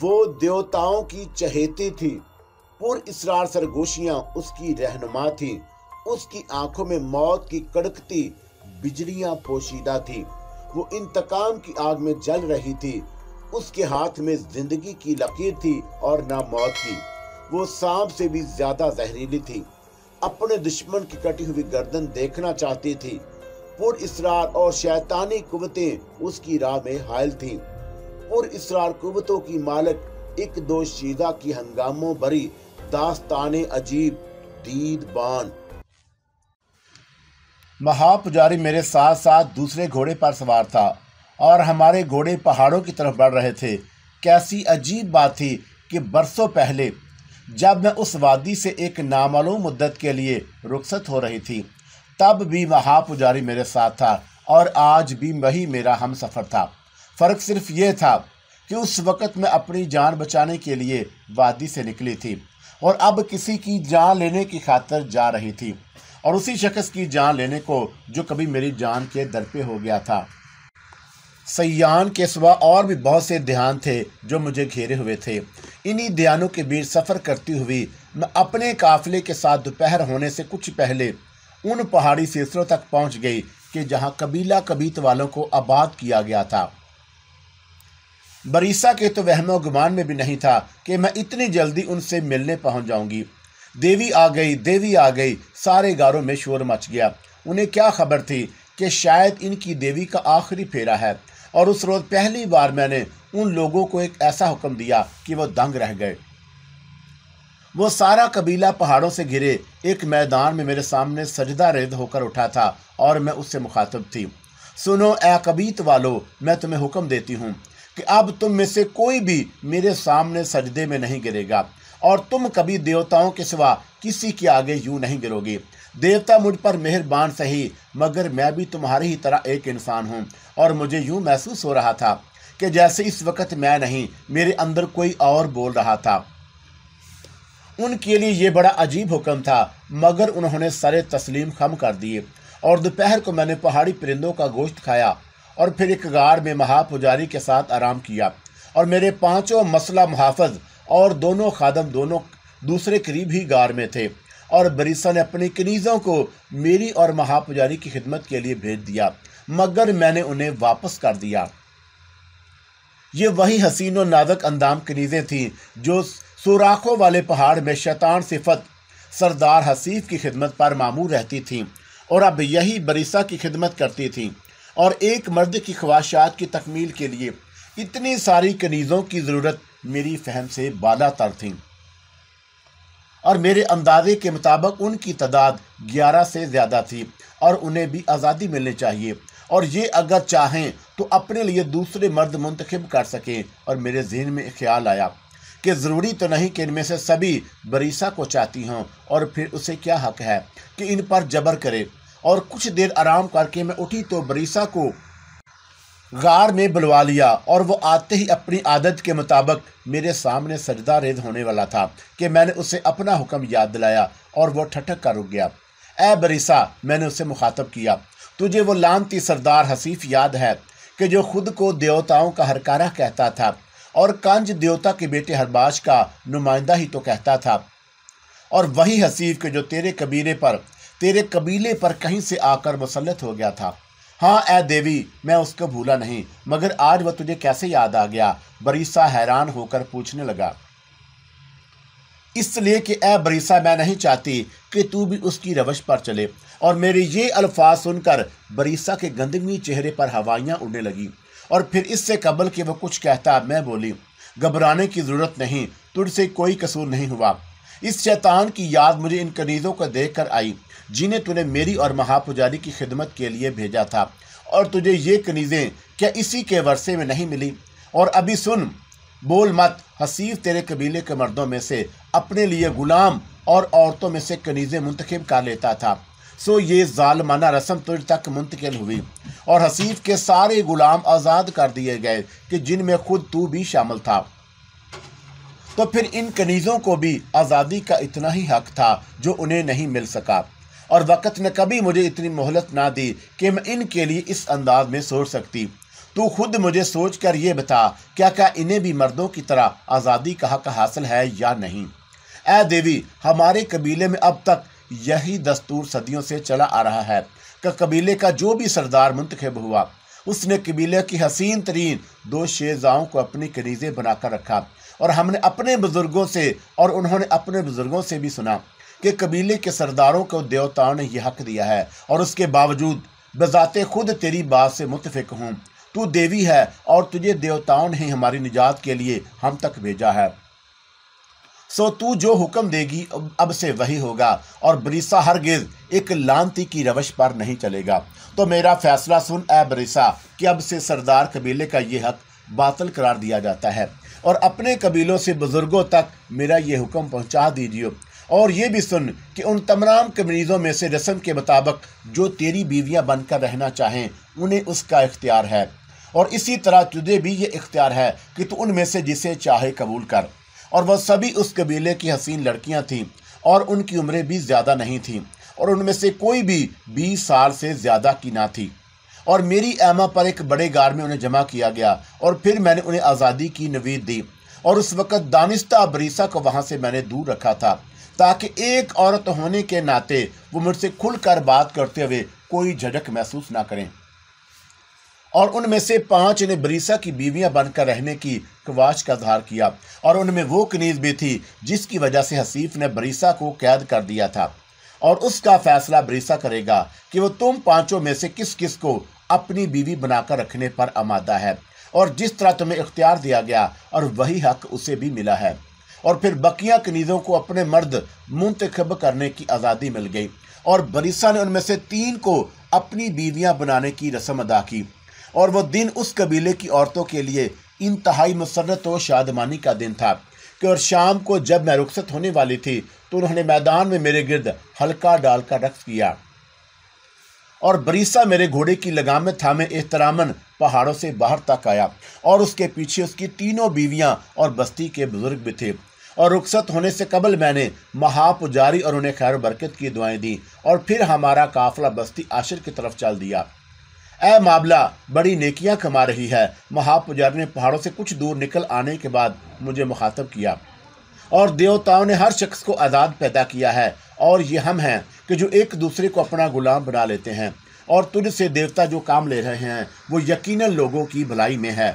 वो देवताओं की चहेती थी पुर इसरार सरगोशियां उसकी रहनुमा थी उसकी आंखों में मौत की कड़कती बिजलियां पोशीदा थी वो इंतकाम की आग में जल रही थी उसके हाथ में जिंदगी की लकीर थी और ना मौत की वो सांप से भी ज्यादा जहरीली थी अपने दुश्मन की कटी हुई गर्दन देखना चाहती थी पुर इसरार और शैतानी कुवतें उसकी राह में हायल थीं। और इसरार कुतों की मालिक एक दो शीदा की हंगामों भरी दास्तान अजीब दीद बान महापुजारी मेरे साथ साथ दूसरे घोड़े पर सवार था और हमारे घोड़े पहाड़ों की तरफ बढ़ रहे थे कैसी अजीब बात थी कि बरसों पहले जब मैं उस वादी से एक नामालूम मुद्दत के लिए रुखसत हो रही थी तब भी महापुजारी मेरे साथ था और आज भी वही मेरा हम सफ़र था फ़र्क सिर्फ ये था कि उस वक़्त मैं अपनी जान बचाने के लिए वादी से निकली थी और अब किसी की जान लेने की खातर जा रही थी और उसी शख्स की जान लेने को जो कभी मेरी जान के दर पे हो गया था सयान के सिवा और भी बहुत से ध्यान थे जो मुझे घेरे हुए थे इन्हीं ध्यानों के बीच सफ़र करती हुई मैं अपने काफिले के साथ दोपहर होने से कुछ पहले उन पहाड़ी सिलसिलों तक पहुंच गई कि जहां कबीला कबीत वालों को आबाद किया गया था बरीसा के तो वहमो गुमान में भी नहीं था कि मैं इतनी जल्दी उनसे मिलने पहुंच जाऊंगी देवी आ गई देवी आ गई सारे गारों में शोर मच गया उन्हें क्या खबर थी कि शायद इनकी देवी का आखिरी फेरा है और उस रोज़ पहली बार मैंने उन लोगों को एक ऐसा हुक्म दिया कि वो दंग रह गए वो सारा कबीला पहाड़ों से घिरे एक मैदान में मेरे सामने सजदा रेद होकर उठा था और मैं उससे मुखातब थी सुनो ए कबीत वालो मैं तुम्हें हुक्म देती हूँ कि अब तुम में से कोई भी मेरे सामने सजदे में नहीं गिरेगा और तुम कभी देवताओं के सिवा किसी के आगे यूं नहीं गिरोगे देवता मुझ पर मेहरबान सही मगर मैं भी तुम्हारी ही तरह एक इंसान हूँ और मुझे यूं महसूस हो रहा था कि जैसे इस वक्त मैं नहीं मेरे अंदर कोई और बोल रहा था उनके लिए ये बड़ा अजीब हुक्म था मगर उन्होंने सरे तस्लीम खम कर दिए और दोपहर को मैंने पहाड़ी परिंदों का गोश्त खाया और फिर एक गार में महापुजारी के साथ आराम किया और मेरे पांचों मसला मुहाफ़ और दोनों खादम दोनों दूसरे करीब ही गार में थे और बरीसा ने अपनी कनीज़ों को मेरी और महापुजारी की खिदमत के लिए भेज दिया मगर मैंने उन्हें वापस कर दिया ये वही हसीन और नाजक अंदाम कनीज़ें थीं जो सुराखों वाले पहाड़ में शैतान सिफत सरदार हसीफ की खिदमत पर मामूर रहती थीं और अब यही बरीसा की खिदमत करती थीं और एक मर्द की ख्वाहिशात की तकमील के लिए इतनी सारी कनीज़ों की ज़रूरत मेरी फहम से बाला तर थी और मेरे अंदाजे के मुताबिक उनकी तादाद ग्यारह से ज़्यादा थी और उन्हें भी आज़ादी मिलनी चाहिए और ये अगर चाहें तो अपने लिए दूसरे मर्द मंतखब कर सकें और मेरे जहन में ख्याल आया कि ज़रूरी तो नहीं कि इनमें से सभी बरीसा को चाहती हों और फिर उसे क्या हक है कि इन पर जबर करे और कुछ देर आराम करके मैं उठी तो बरीसा को गार में बुलवा लिया और वो आते ही अपनी आदत के मुताबिक मेरे सामने सजदा रेज होने वाला था कि मैंने उसे अपना हुक्म याद दिलाया और वो ठटक कर रुक गया ए बरीसा मैंने उसे मुखातब किया तुझे वो लानती सरदार हसीफ याद है कि जो खुद को देवताओं का हरकारा कहता था और कांज देवता के बेटे हरबाज का नुमाइंदा ही तो कहता था और वही हसीफ के जो तेरे कबीरे पर तेरे कबीले पर कहीं से आकर मुसलत हो गया था हाँ ए देवी मैं उसको भूला नहीं मगर आज वह तुझे कैसे याद आ गया बरीसा हैरान होकर पूछने लगा इसलिए कि ए बरीसा मैं नहीं चाहती कि तू भी उसकी रवश पर चले और मेरे ये अल्फाज सुनकर बरीसा के गंदगी चेहरे पर हवाइयाँ उड़ने लगी और फिर इससे कबल के वह कुछ कहता मैं बोली घबराने की ज़रूरत नहीं तुझसे कोई कसूर नहीं हुआ इस शैतान की याद मुझे इन कनीज़ों को देख कर आई जिन्हें तूने मेरी और महापुजारी की खिदमत के लिए भेजा था और तुझे ये कनीज़ें क्या इसी के वर्षे में नहीं मिली और अभी सुन बोल मत हसीफ तेरे कबीले के मर्दों में से अपने लिए गुलाम और औरतों में से कनीज़ें मुंतखब कर लेता था सो ये ालमाना रस्म तुझ तक मुंतकिल हुई और हसीफ के सारे गुलाम आज़ाद कर दिए गए कि जिनमें खुद तू भी शामिल था तो फिर इन कनीज़ों को भी आज़ादी का इतना ही हक था जो उन्हें नहीं मिल सका और वक़्त ने कभी मुझे इतनी मोहलत ना दी कि मैं इनके लिए इस अंदाज में सोच सकती तू खुद मुझे सोच कर ये बता क्या क्या इन्हें भी मर्दों की तरह आज़ादी का हक हासिल है या नहीं ए देवी हमारे कबीले में अब तक यही दस्तूर सदियों से चला आ रहा है कि कबीले का जो भी सरदार मुंतखब हुआ उसने कबीले की हसीन तरीन दो शेजाओं को अपनी करीजे बनाकर रखा और हमने अपने बुज़ुर्गों से और उन्होंने अपने बुज़ुर्गों से भी सुना कि कबीले के सरदारों को देवताओं ने यह हक दिया है और उसके बावजूद बजाते खुद तेरी बात से मुतफिक हूँ तू देवी है और तुझे देवताओं ने हमारी निजात के लिए हम तक भेजा है सो तू जो हुक्म देगी अब से वही होगा और बरीसा हरगिज एक लानती की रवश पर नहीं चलेगा तो मेरा फैसला सुन ए बरीसा कि अब से सरदार कबीले का ये हक बातल करार दिया जाता है और अपने कबीलों से बुज़ुर्गों तक मेरा ये हुक्म पहुंचा दीजिए और ये भी सुन कि उन तमाम कमरीजों में से रस्म के मुताबिक जो तेरी बीवियां बनकर रहना चाहें उन्हें उसका इख्तियार है और इसी तरह तुझे भी ये इख्तियार है कि तू उनमें से जिसे चाहे कबूल कर और वह सभी उस कबीले की हसीन लड़कियाँ थीं और उनकी उम्रें भी ज़्यादा नहीं थीं और उनमें से कोई भी बीस साल से ज़्यादा की ना थी और मेरी आमा पर एक बड़े गार में उन्हें जमा किया गया और फिर मैंने उन्हें आज़ादी की नवीद दी और उस वक़्त दानिस्ता अबरीसा को वहाँ से मैंने दूर रखा था ताकि एक औरत होने के नाते वो मुझसे खुलकर बात करते हुए कोई झटक महसूस ना करें और उनमें से पांच ने बरीसा की बीवियां बनकर रहने की कवाच का धार किया और उनमें वो कनीज भी थी जिसकी वजह से हसीफ ने बरीसा को कैद कर दिया था और उसका फैसला बरीसा करेगा कि वो तुम पांचों में से किस किस को अपनी बीवी बनाकर रखने पर आमादा है और जिस तरह तुम्हें इख्तियार दिया गया और वही हक उसे भी मिला है और फिर बकिया कनीज़ों को अपने मर्द मुंतखब करने की आज़ादी मिल गई और बरीसा ने उनमें से तीन को अपनी बीवियां बनाने की रस्म अदा की और वह दिन उस कबीले की औरतों के लिए इंतहाई मसरत व शादमानी का दिन था कि और शाम को जब मैं रुखसत होने वाली थी तो उन्होंने मैदान में मेरे गिरद हल्का डाल का रक्स किया और बरीसा मेरे घोड़े की लगाम में थामे एहतरामन पहाड़ों से बाहर तक आया और उसके पीछे उसकी तीनों बीवियां और बस्ती के बुजुर्ग भी थे और रुखसत होने से कबल मैंने महापुजारी और उन्हें खैर बरकत की दुआएं दी और फिर हमारा काफिला बस्ती आशिर की तरफ चल दिया ए मामला बड़ी नेकियां कमा रही है महापुजारी ने पहाड़ों से कुछ दूर निकल आने के बाद मुझे मुखातब किया और देवताओं ने हर शख्स को आज़ाद पैदा किया है और ये हम हैं कि जो एक दूसरे को अपना गुलाम बना लेते हैं और तुझ से देवता जो काम ले रहे हैं वो यकीनन लोगों की भलाई में है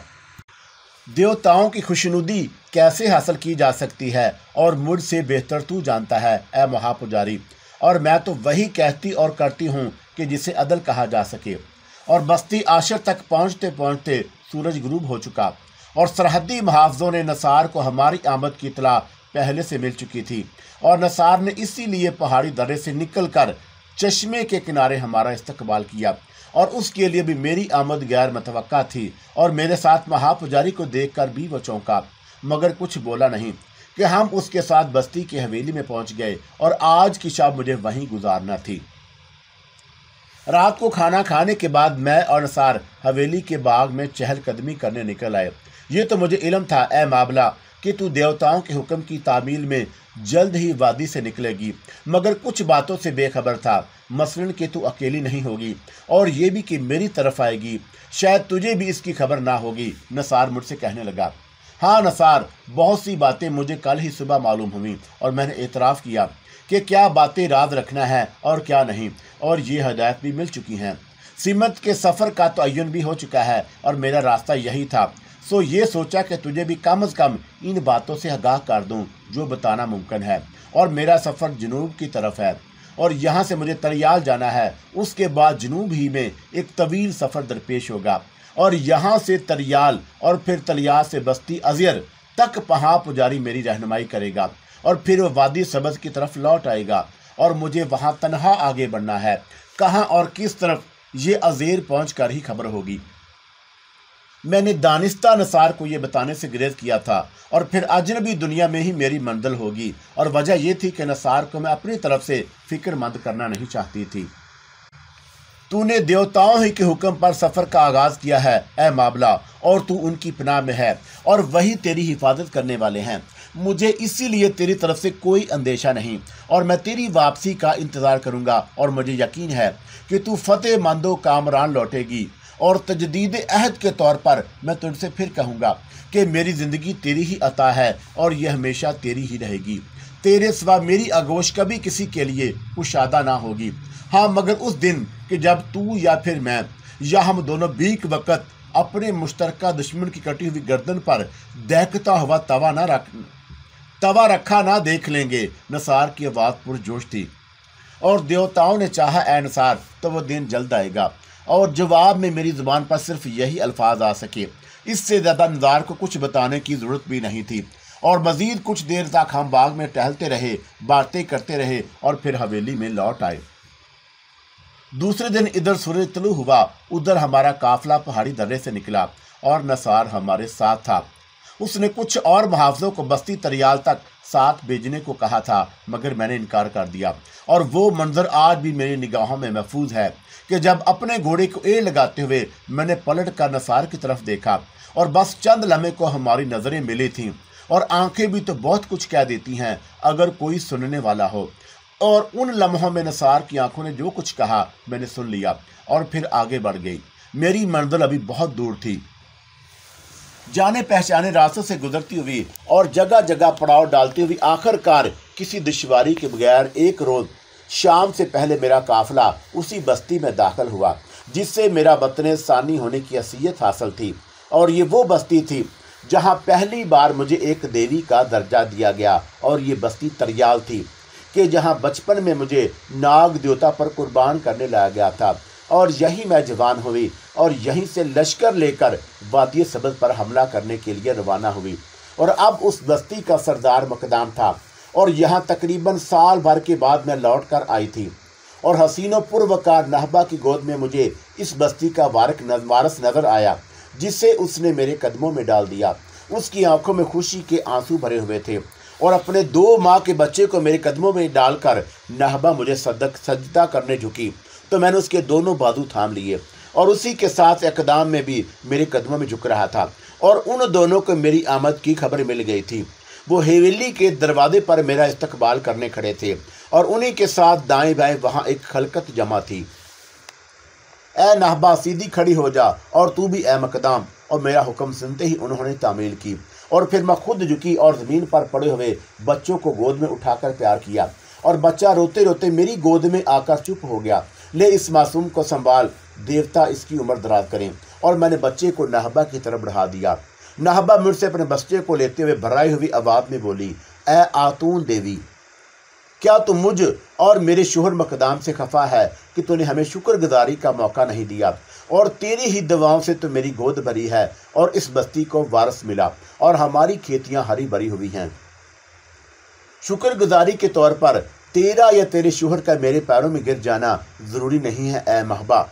देवताओं की खुशनुदी कैसे हासिल की जा सकती है और मुझसे बेहतर तू जानता है ए महापुजारी और मैं तो वही कहती और करती हूँ कि जिसे अदल कहा जा सके और बस्ती आशर तक पहुँचते पहुँचते सूरज गुरूब हो चुका और सरहदी मुहावजों ने नसार को हमारी आमद की इतला पहले से मिल चुकी थी और नसार ने इसीलिए पहाड़ी दर्रे से निकल कर चश्मे के किनारे हमारा इस्तकबाल किया और उसके लिए भी मेरी आमद गैर मतव थी और मेरे साथ महापुजारी को कर भी वो चौंका मगर कुछ बोला नहीं कि हम उसके साथ बस्ती की हवेली में पहुंच गए और आज की शाम मुझे वहीं गुजारना थी रात को खाना खाने के बाद मैं और नसार हवेली के बाग में चहलकदमी करने निकल आए ये तो मुझे इलम था ए मामला कि तू देवताओं के हुक्म की तामील में जल्द ही वादी से निकलेगी मगर कुछ बातों से बेखबर था मसलन कि तू अकेली नहीं होगी और ये भी कि मेरी तरफ आएगी शायद तुझे भी इसकी खबर ना होगी नसार मुझसे कहने लगा हाँ नसार बहुत सी बातें मुझे कल ही सुबह मालूम हुई और मैंने एतराफ़ किया कि क्या बातें राज रखना है और क्या नहीं और ये हदायत भी मिल चुकी हैं सीमत के सफ़र का तयन भी हो चुका है और मेरा रास्ता यही था सो ये सोचा कि तुझे भी कम अज़ कम इन बातों से आगाह कर दूँ जो बताना मुमकिन है और मेरा सफ़र जनूब की तरफ है और यहाँ से मुझे तरियाल जाना है उसके बाद जनूब ही में एक तवील सफ़र दरपेश होगा और यहाँ से तरियाल और फिर तरियाल से बस्ती अजयर तक पहा पुजारी मेरी रहनुमाई करेगा और फिर वह वादी सबज की तरफ लौट आएगा और मुझे वहाँ तनहा आगे बढ़ना है कहाँ और किस तरफ ये अजेर पहुँच ही खबर होगी मैंने दानिस्ता नसार को ये बताने से ग्रेज किया था और फिर अजनबी दुनिया में ही मेरी मंजिल होगी और वजह यह थी कि नसार को मैं अपनी तरफ से फिक्रमंद करना नहीं चाहती थी तूने देवताओं ही के हुक्म पर सफ़र का आगाज़ किया है ऐ मामला और तू उनकी पनाह में है और वही तेरी हिफाजत करने वाले हैं मुझे इसीलिए तेरी तरफ से कोई अंदेशा नहीं और मैं तेरी वापसी का इंतज़ार करूंगा और मुझे यकीन है कि तू फतेह मंदो कामरान लौटेगी और तजदीद अहद के तौर पर मैं तुझसे फिर कहूँगा कि मेरी ज़िंदगी तेरी ही अता है और यह हमेशा तेरी ही रहेगी तेरे सिवा मेरी आगोश कभी किसी के लिए कुशादा ना होगी हाँ मगर उस दिन कि जब तू या फिर मैं या हम दोनों बीक वक़्त अपने मुश्तरक दुश्मन की कटी हुई गर्दन पर दहकता हुआ तवा ना रख तवा रखा ना देख लेंगे नसार की आवाज़ पुरजोश थी और देवताओं ने चाहा ए नसार तो वह दिन जल्द आएगा और जवाब में मेरी ज़ुबान पर सिर्फ यही अल्फाज आ सके इससे ज़्यादा निज़ार को कुछ बताने की ज़रूरत भी नहीं थी और मज़ीद कुछ देर तक हम बाग में टहलते रहे बातें करते रहे और फिर हवेली में लौट आए दूसरे दिन इधर सूर्य तलु हुआ उधर हमारा काफिला पहाड़ी दर्रे से निकला और नसार हमारे साथ था उसने कुछ और मुहावजों को बस्ती तरियाल तक साथ भेजने को कहा था मगर मैंने इनकार कर दिया और वो मंजर आज भी मेरी निगाहों में महफूज है कि जब अपने घोड़े को ए लगाते हुए मैंने पलट कर नसार की तरफ देखा और बस चंद लम्हे को हमारी नज़रें मिली थीं और आंखें भी तो बहुत कुछ कह देती हैं अगर कोई सुनने वाला हो और उन लम्हों में नसार की आंखों ने जो कुछ कहा मैंने सुन लिया और फिर आगे बढ़ गई मेरी मंजिल अभी बहुत दूर थी जाने पहचाने रास्तों से गुजरती हुई और जगह जगह पड़ाव डालती हुई आखिरकार किसी दुश्वारी के बगैर एक रोज़ शाम से पहले मेरा काफिला उसी बस्ती में दाखिल हुआ जिससे मेरा वतन सानी होने की असीयत हासिल थी और ये वो बस्ती थी जहाँ पहली बार मुझे एक देवी का दर्जा दिया गया और ये बस्ती तरियाल थी कि जहाँ बचपन में मुझे नाग देवता पर कुर्बान करने लाया गया था और यहीं मैं जवान हुई और यहीं से लश्कर लेकर वादिय सबज पर हमला करने के लिए रवाना हुई और अब उस बस्ती का सरदार मकदाम था और यहाँ तकरीबन साल भर के बाद मैं लौट कर आई थी और हसीनों पूर्वकार नहबा की गोद में मुझे इस बस्ती का वारक वारस नजर आया जिससे उसने मेरे कदमों में डाल दिया उसकी आंखों में खुशी के आंसू भरे हुए थे और अपने दो माँ के बच्चे को मेरे कदमों में डालकर नहबा मुझे सदक सजदा करने झुकी तो मैंने उसके दोनों बाजू थाम लिए और उसी के साथ एकदाम में भी मेरे कदमों में झुक रहा था और उन दोनों को मेरी आमद की खबर मिल गई थी वो हवेली के दरवाजे पर मेरा इस्तकबाल करने खड़े थे और उन्हीं के साथ दाएं बाएं वहाँ एक खलकत जमा थी ए नहबा सीधी खड़ी हो जा और तू भी ए मकदाम और मेरा हुक्म सुनते ही उन्होंने तामील की और फिर मैं खुद झुकी और ज़मीन पर पड़े हुए बच्चों को गोद में उठाकर प्यार किया और बच्चा रोते रोते मेरी गोद में आकर चुप हो गया ले इस मासूम को संभाल देवता इसकी उम्र दराज करें और मैंने बच्चे को नाहबा की तरफ बढ़ा दिया नाहबा मुझ से अपने बच्चे को लेते हुए भराई हुई आवाज़ में बोली ए आतून देवी क्या तुम मुझ और मेरे शोहर मकदाम से खफा है कि तूने हमें शुक्रगुजारी का मौका नहीं दिया और तेरी ही दवाओं से तो मेरी गोद भरी है और इस बस्ती को वारस मिला और हमारी खेतियां हरी भरी हुई हैं शुक्रगुजारी के तौर पर तेरा या तेरे शोहर का मेरे पैरों में गिर जाना ज़रूरी नहीं है ए महबा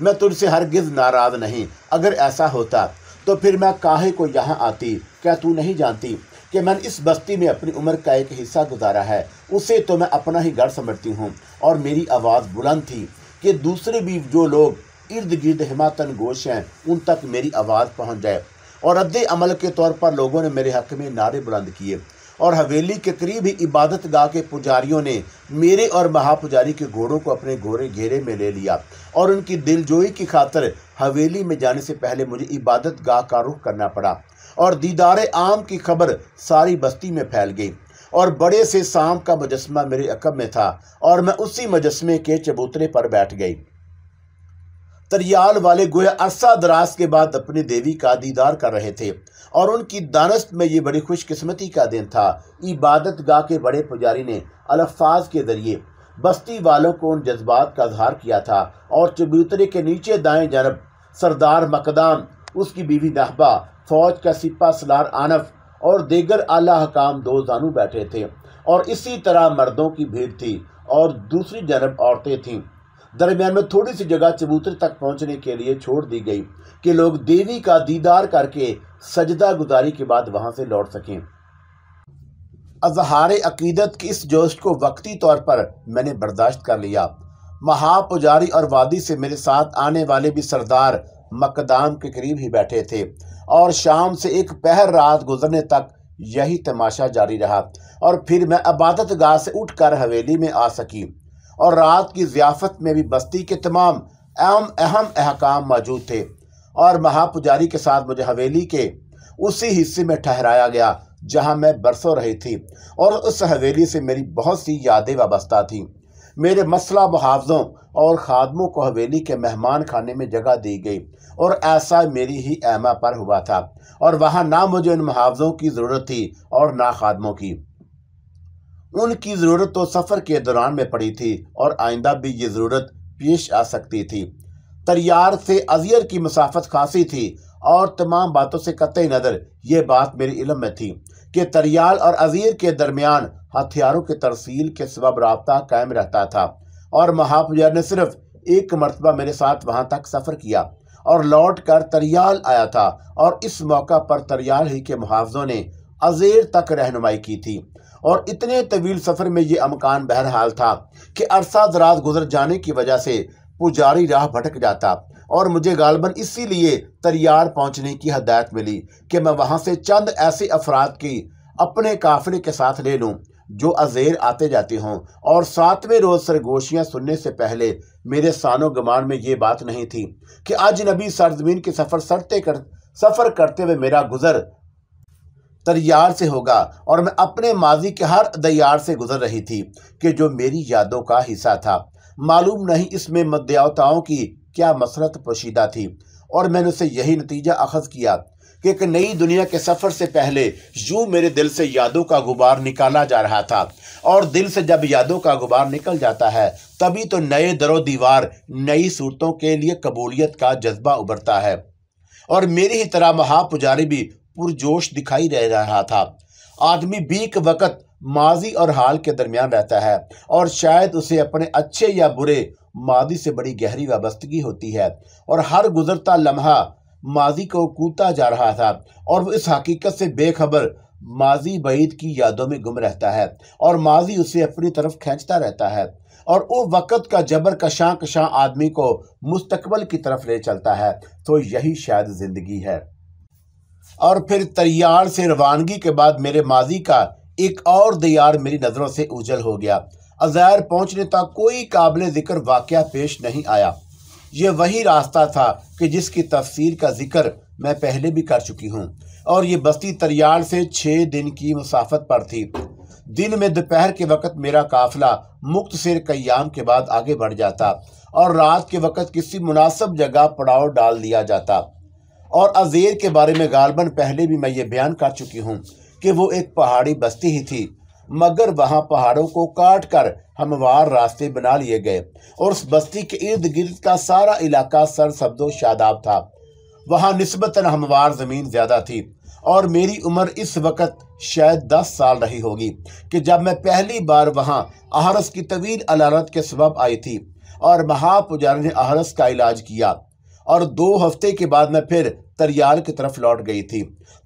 मैं तुझसे हर गिज़ नाराज़ नहीं अगर ऐसा होता तो फिर मैं काहे को यहाँ आती क्या तू नहीं जानती कि मैंने इस बस्ती में अपनी उम्र का एक हिस्सा गुजारा है उसे तो मैं अपना ही घर समझती हूँ और मेरी आवाज़ बुलंद थी कि दूसरे भी जो लोग इर्द गिर्द हिमातन गोश हैं उन तक मेरी आवाज़ पहुँच जाए और रद्द अमल के तौर पर लोगों ने मेरे हक में नारे बुलंद किए और हवेली के करीब ही इबादत गाह के पुजारियों ने मेरे और महापुजारी के घोड़ों को अपने घोड़े घेरे में ले लिया और उनकी दिलजोई की खातर हवेली में जाने से पहले मुझे इबादत गाह का रुख करना पड़ा और दीदार आम की खबर सारी बस्ती में फैल गई और बड़े से सांप का मुजस्मा मेरे अकब में था और मैं उसी मुजस्मे के चबूतरे पर बैठ गई तरियाल वाले गोया अरसा दराज के बाद अपनी देवी का दीदार कर रहे थे और उनकी दानस्त में ये बड़ी खुशकिस्मती का दिन था इबादत गाह के बड़े पुजारी ने अलफाज के ज़रिए बस्ती वालों को उन जज्बात का अजहार किया था और चबूतरे के नीचे दाएं जनब सरदार मकदाम उसकी बीवी नहबा फौज का सिपा सलार आनफ और देगर आला हकाम दो जानू बैठे थे और इसी तरह मर्दों की भीड़ थी और दूसरी जनब औरतें थीं दरमियान में थोड़ी सी जगह चबूतरे तक पहुंचने के लिए छोड़ दी गई कि लोग देवी का दीदार करके सजदा गुजारी के बाद वहां से लौट सकें अजहार अकीदत की इस जोश को वक्ती तौर पर मैंने बर्दाश्त कर लिया महापुजारी और वादी से मेरे साथ आने वाले भी सरदार मकदाम के करीब ही बैठे थे और शाम से एक पहर रात गुजरने तक यही तमाशा जारी रहा और फिर मैं अबादत गाह से उठकर हवेली में आ सकी और रात की ज़ियाफ़त में भी बस्ती के तमाम अहम अहम अहकाम मौजूद थे और महापुजारी के साथ मुझे हवेली के उसी हिस्से में ठहराया गया जहां मैं बरसों रही थी और उस हवेली से मेरी बहुत सी यादें वाबस्ता थीं मेरे मसला मुहावजों और खादमों को हवेली के मेहमान खाने में जगह दी गई और ऐसा मेरी ही अहमा पर हुआ था और वहाँ ना मुझे उन मुहावजों की ज़रूरत थी और ना खादमों की उनकी ज़रूरत तो सफ़र के दौरान में पड़ी थी और आइंदा भी ये ज़रूरत पेश आ सकती थी तरियार से अजियर की मुसाफत खासी थी और तमाम बातों से कत नज़र ये बात मेरे इलम में थी कि तरियाल और अजीर के दरमियान हथियारों के तरसील के सबब रबता कायम रहता था और महापजर ने सिर्फ एक मरतबा मेरे साथ वहाँ तक सफ़र किया और लौट कर तरियाल आया था और इस मौका पर तरियाल ही के मुहावजों ने अजेर तक रहनुमाई की थी और इतने तवील सफ़र में ये अमकान बहरहाल था कि अरसा दराज गुजर जाने की वजह से पुजारी राह भटक जाता और मुझे गालबन इसी लिए तरियार पहुँचने की हदायत मिली कि मैं वहाँ से चंद ऐसे अफराद की अपने काफिले के साथ ले लूँ जो अजेर आते जाते हों और सातवें रोज़ सरगोशियाँ सुनने से पहले मेरे सानो गमान में ये बात नहीं थी कि आज नबी सरजमीन के सफ़र सरते कर सफ़र करते हुए मेरा गुज़र तैयार से होगा और मैं अपने माजी के हर दयार से गुजर रही थी कि जो मेरी यादों का हिस्सा था मालूम नहीं इसमें मदयावताओं की क्या मसरत पोशीदा थी और मैंने उसे यही नतीजा अखज़ किया कि एक नई दुनिया के सफ़र से पहले यूँ मेरे दिल से यादों का गुबार निकाला जा रहा था और दिल से जब यादों का गुबार निकल जाता है तभी तो नए दरो दीवार नई सूरतों के लिए कबूलियत का जज्बा उभरता है और मेरी ही तरह महापुजारी भी पुरजोश दिखाई रह रहा था आदमी बीक वक़्त माजी और हाल के दरमियान रहता है और शायद उसे अपने अच्छे या बुरे माजी से बड़ी गहरी वाबस्तगी होती है और हर गुजरता लम्हा माजी को कूदता जा रहा था और वो इस हकीकत से बेखबर माजी बैद की यादों में गुम रहता है और माजी उसे अपनी तरफ खींचता रहता है और वो वक़्त का जबर कशां कशां आदमी को मुस्तकबल की तरफ ले चलता है तो यही शायद ज़िंदगी है और फिर तैयार से रवानगी के बाद मेरे माजी का एक और दियार मेरी नज़रों से उजल हो गया अजैर पहुंचने तक कोई काबिल ज़िक्र वाक़ पेश नहीं आया ये वही रास्ता था कि जिसकी तफसीर का जिक्र मैं पहले भी कर चुकी हूँ और ये बस्ती तरियाल से छः दिन की मुसाफत पर थी दिन में दोपहर के वक़्त मेरा काफिला मुक्त सिर कयाम के बाद आगे बढ़ जाता और रात के वक़्त किसी मुनासब जगह पड़ाव डाल दिया जाता और अजेर के बारे में गालबन पहले भी मैं ये बयान कर चुकी हूँ कि वो एक पहाड़ी बस्ती ही थी मगर वहाँ पहाड़ों को काट कर हमवार रास्ते बना लिए गए और उस बस्ती के इर्द गिर्द का सारा इलाका सरसब्दो शादाब था वहाँ नस्बता हमवार ज़मीन ज़्यादा थी और मेरी उम्र इस वक्त शायद दस साल रही होगी कि जब मैं पहली बार वहाँ अहरस की तवील अलारत के सबब आई थी और महापुजार ने अहरस का इलाज किया और दो हफ्ते के बाद मैं फिर तरियाल की तरफ लौट गई थी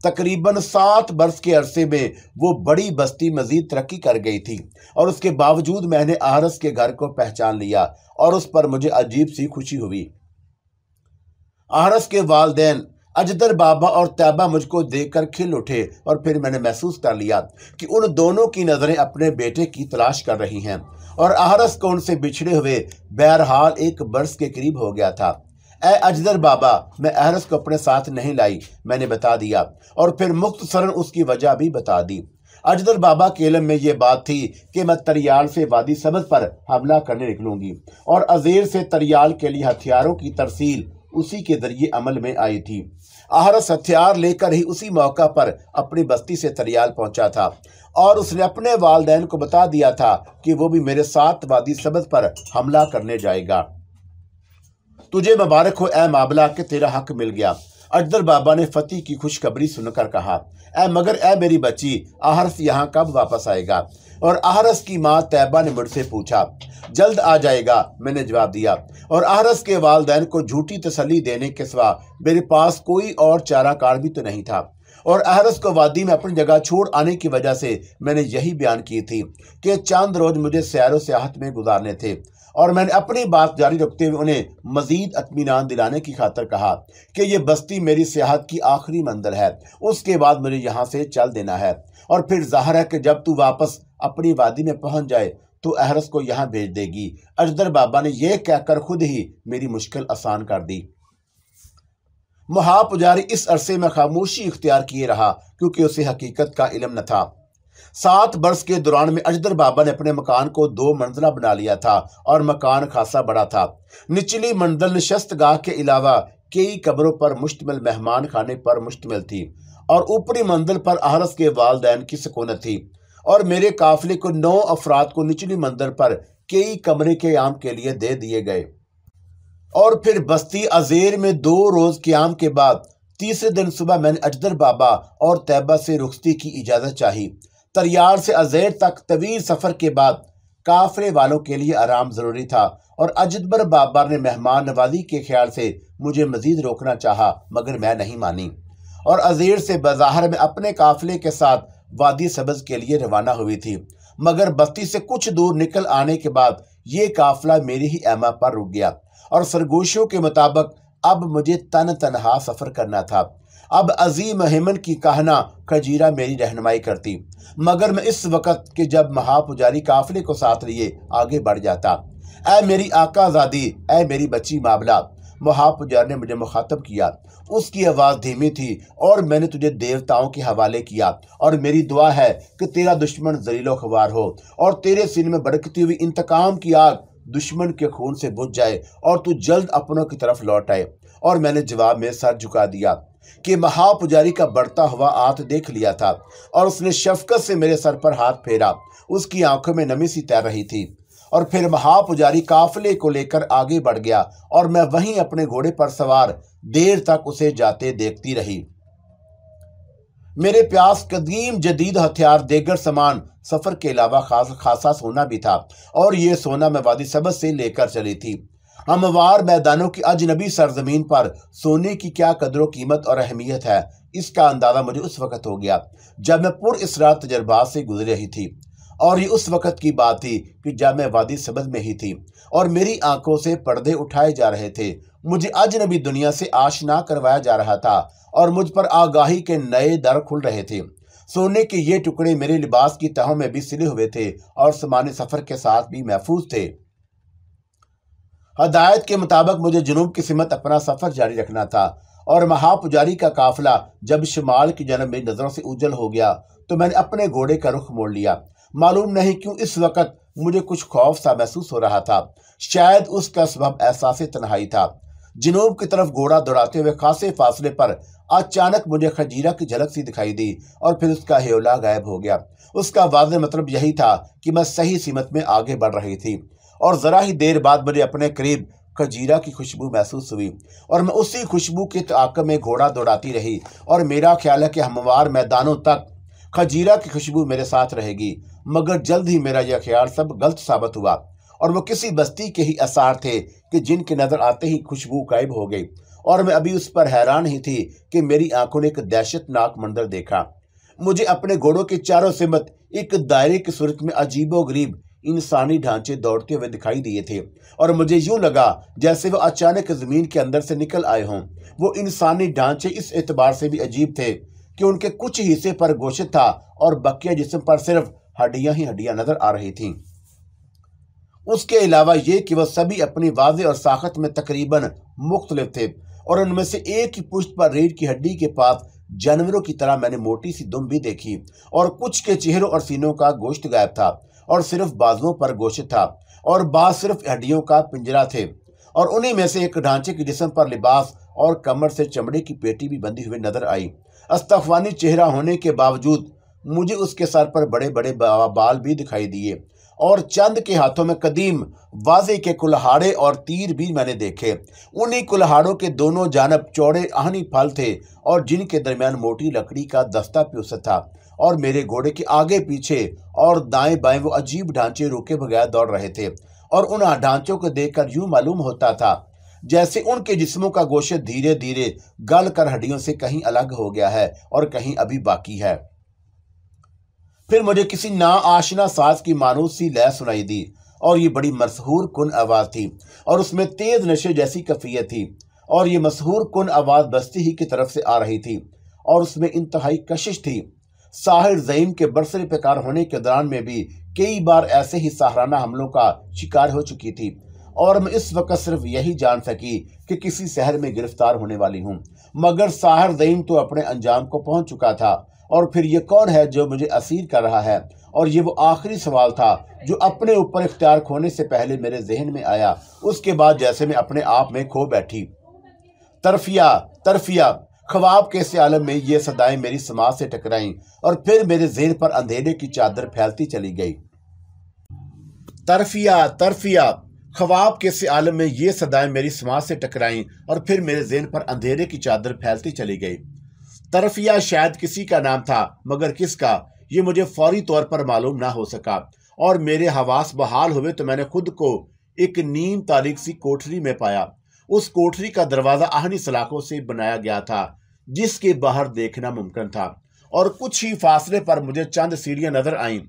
तकरीबन सात वर्ष के अरसे में वो बड़ी बस्ती मजीद तरक्की कर गई थी और उसके बावजूद मैंने आहरस के घर को पहचान लिया और उस पर मुझे अजीब सी खुशी हुई आहरस के वालदेन अजदर बाबा और तैबा मुझको देखकर खिल उठे और फिर मैंने महसूस कर लिया कि उन दोनों की नज़रें अपने बेटे की तलाश कर रही हैं और आहरस को उनसे बिछड़े हुए बहरहाल एक बरस के करीब हो गया था ए अजदर बाबा मैं अहरस को अपने साथ नहीं लाई मैंने बता दिया और फिर मुख्त सरन उसकी वजह भी बता दी अजदर बाबा के इलम में यह बात थी कि मैं तरियाल से वादी सबज पर हमला करने निकलूंगी और अजेर से तरियाल के लिए हथियारों की तरसील उसी के जरिए अमल में आई थी आहरस हथियार लेकर ही उसी मौका पर अपनी बस्ती से तरियाल पहुंचा था और उसने अपने वालदेन को बता दिया था कि वो भी मेरे साथ वादी सबज पर हमला करने जाएगा तुझे मुबारक हो ए मामला के तेरा हक मिल गया अजदर बाबा ने फतेह की खुशखबरी सुनकर कहा ए मगर ए मेरी बच्ची आहरस यहाँ कब वापस आएगा और आहरस की माँ तैबा ने मुझसे पूछा जल्द आ जाएगा मैंने जवाब दिया और आहरस के वालदेन को झूठी तसली देने के सिवा मेरे पास कोई और चारा कार भी तो नहीं था और अहरस को वादी में अपनी जगह छोड़ आने की वजह से मैंने यही बयान की थी कि चांद रोज मुझे सैर व सियाहत में गुजारने थे और मैंने अपनी बात जारी रखते हुए उन्हें मजीद अतमीनान दिलाने की खातर कहा कि यह बस्ती मेरी सियाहत की आखिरी मंजिल है उसके बाद मुझे यहाँ से चल देना है और फिर जाहिर है कि जब तू वापस अपनी वादी में पहुंच जाए तो अहरस को यहाँ भेज देगी अजदर बाबा ने यह कहकर खुद ही मेरी मुश्किल आसान कर दी महापुजारी इस अरसे में खामोशी इख्तियार किए रहा क्योंकि उसे हकीकत का इलम न था सात वर्ष के दौरान में अजदर बाबा ने अपने मकान को दो मंजिला बना लिया था और मकान खासा बड़ा था निचली मंडल नशस्त गाह के अलावा कई कब्रों पर मुश्तमिल मेहमान खाने पर मुश्तमिल थी और ऊपरी मंजिल पर आहरस के वालदेन की सकूनत थी और मेरे काफिले को नौ अफराद को निचली मंजिल पर कई कमरे के आम के लिए दे दिए गए और फिर बस्ती अजेर में दो रोज़ के आम के बाद तीसरे दिन सुबह मैंने अजदर बाबा और तैबा से रुखती की इजाज़त चाही तरियार से अजैर तक तवील सफ़र के बाद काफले वालों के लिए आराम ज़रूरी था और अजदबर बाबर ने मेहमान नवाजी के ख्याल से मुझे मज़ीद रोकना चाहा मगर मैं नहीं मानी और अजीर से बाजार में अपने काफले के साथ वादी सब्ज़ के लिए रवाना हुई थी मगर बस्ती से कुछ दूर निकल आने के बाद ये काफिला मेरी ही एमा पर रुक गया और सरगोशियों के मुताबिक अब मुझे तन तनहा सफ़र करना था अब अजीम हेमन की कहना खजीरा मेरी रहनमाई करती मगर मैं इस वक्त कि जब महापुजारी काफिले को साथ लिए आगे बढ़ जाता ऐ मेरी आकाजादी ऐ मेरी बच्ची मामला महापुजार ने मुझे मुखातब किया उसकी आवाज़ धीमी थी और मैंने तुझे देवताओं के हवाले किया और मेरी दुआ है कि तेरा दुश्मन जलीलो खबार हो और तेरे सिर में भड़कती हुई इंतकाम की आग दुश्मन के खून से बुझ जाए और तू जल्द अपनों की तरफ लौट आए और मैंने जवाब में सर झुका दिया कि महापुजारी का बढ़ता हुआ हाथ देख लिया था और उसने शफकत से मेरे सर पर हाथ फेरा उसकी आंखों में नमी सी तैर रही थी और फिर महापुजारी काफले को लेकर आगे बढ़ गया और मैं वहीं अपने घोड़े पर सवार देर तक उसे जाते देखती रही मेरे प्यास कदीम जदीद हथियार देगर सामान सफ़र के अलावा खास खासा सोना भी था और ये सोना मैं वादी सबस से लेकर चली थी हमवार मैदानों की अजनबी सरजमीन पर सोने की क्या कदर कीमत और अहमियत है इसका अंदाज़ा मुझे उस वक़्त हो गया जब मैं पुर पुरसरा तजर्बात से गुजर रही थी और ये उस वक़्त की बात थी कि जब मैं वादी सबज में ही थी और मेरी आंखों से पर्दे उठाए जा रहे थे मुझे अजनबी दुनिया से आशना करवाया जा रहा था और मुझ पर आगाही के नए दर खुल रहे थे सोने के ये टुकड़े मेरे लिबास की तहों में भी सिले हुए थे और सामान्य सफ़र के साथ भी महफूज थे हदायत के मुताबिक मुझे जुनूब की सिमत अपना सफ़र जारी रखना था और महापुजारी का काफिला जब शुमाल की जन्म मेरी नज़रों से उजल हो गया तो मैंने अपने घोड़े का रुख मोड़ लिया मालूम नहीं क्यों इस वक्त मुझे कुछ खौफ सा महसूस हो रहा था शायद उसका सबब एहसास तनहाई था जिनोब की तरफ घोड़ा दौड़ाते हुए खासे फासले पर अचानक मुझे खजीरा की झलक सी दिखाई दी और फिर उसका हेवला गायब हो गया उसका वाज मतलब यही था कि मैं सही सीमत में आगे बढ़ रही थी और ज़रा ही देर बाद मुझे अपने करीब खजीरा की खुशबू महसूस हुई और मैं उसी खुशबू के ताक में घोड़ा दौड़ाती रही और मेरा ख्याल है कि हमवार मैदानों तक खजीरा की खुशबू मेरे साथ रहेगी मगर जल्द ही मेरा यह ख्याल सब गलत साबित हुआ और वो किसी बस्ती के ही आसार थे कि जिनके नज़र आते ही खुशबू गायब हो गई और मैं अभी उस पर हैरान ही थी कि मेरी आंखों ने एक दहशतनाक मंदिर देखा मुझे अपने घोड़ों के चारों सिमत एक दायरे की सूरत में अजीबो गरीब इंसानी ढांचे दौड़ते हुए दिखाई दिए थे और मुझे यूं लगा जैसे वह अचानक ज़मीन के अंदर से निकल आए हों वो इंसानी ढांचे इस एतबार से भी अजीब थे कि उनके कुछ हिस्से पर गोश्त था और बकिया जिसम पर सिर्फ हड्डियां ही हड्डियां नजर आ रही थीं उसके अलावा ये कि वह सभी अपनी वाजे और साखत में तकरीबन मुख्तलिफ थे और उनमें से एक ही पुश्त पर रीढ़ की हड्डी के पास जानवरों की तरह मैंने मोटी सी दुम भी देखी और कुछ के चेहरों और सीनों का गोश्त गायब था और सिर्फ बाजुओं पर गोश्त था और बाज सिर्फ हड्डियों का पिंजरा थे और उन्हीं में से एक ढांचे की जिसम पर लिबास और कमर से चमड़े की पेटी भी बंधी हुई नजर आई अस्तफवानी चेहरा होने के बावजूद मुझे उसके सर पर बड़े बड़े बाल भी दिखाई दिए और चंद के हाथों में कदीम वाजे के कुल्हाड़े और तीर भी मैंने देखे उन्हीं कुल्हाड़ों के दोनों जानब चौड़े आहनी फल थे और जिनके दरमियान मोटी लकड़ी का दस्ता प्यूस था और मेरे घोड़े के आगे पीछे और दाएं बाएं वो अजीब ढांचे रुके बगैर दौड़ रहे थे और उन ढांचों को देखकर यूं मालूम होता था जैसे उनके जिस्मों का गोशे धीरे धीरे गल कर हड्डियों से कहीं अलग हो गया है और कहीं अभी बाकी है फिर मुझे किसी आशना साज की मानूसी लय सुनाई दी और ये बड़ी मशहूर कन आवाज़ थी और उसमें तेज़ नशे जैसी कफियत थी और ये मशहूर कन आवाज़ बस्ती ही की तरफ से आ रही थी और उसमें इंतहाई कशिश थी साहिर जईम के बरसरे पेकार होने के दौरान में भी कई बार ऐसे ही सहाराना हमलों का शिकार हो चुकी थी और मैं इस वक्त सिर्फ यही जान सकी कि किसी शहर में गिरफ्तार होने वाली हूँ मगर साहिर जईम तो अपने अंजाम को पहुँच चुका था और फिर ये कौन है जो मुझे असीर कर रहा है और ये वो आखिरी सवाल था जो अपने ऊपर इख्तियार खोने से पहले मेरे जहन में आया उसके बाद जैसे मैं अपने आप में खो बैठी तरफिया तरफिया ख्वाब के आलम में ये सदाएं मेरी समाज से टकराईं और फिर मेरे जहन पर अंधेरे की चादर फैलती चली गई तरफिया तरफिया ख्वाब के आलम में ये सदाएं मेरी समाज से टकराईं और फिर मेरे जहन पर अंधेरे की चादर फैलती चली गई तरफिया शायद किसी का नाम था मगर किसका ये मुझे फौरी तौर पर मालूम ना हो सका और मेरे हवास बहाल हुए तो मैंने खुद को एक नीम तारीख सी कोठरी में पाया उस कोठरी का दरवाज़ा आहनी सलाखों से बनाया गया था जिसके बाहर देखना मुमकिन था और कुछ ही फासले पर मुझे चंद सीढ़ियां नजर आईं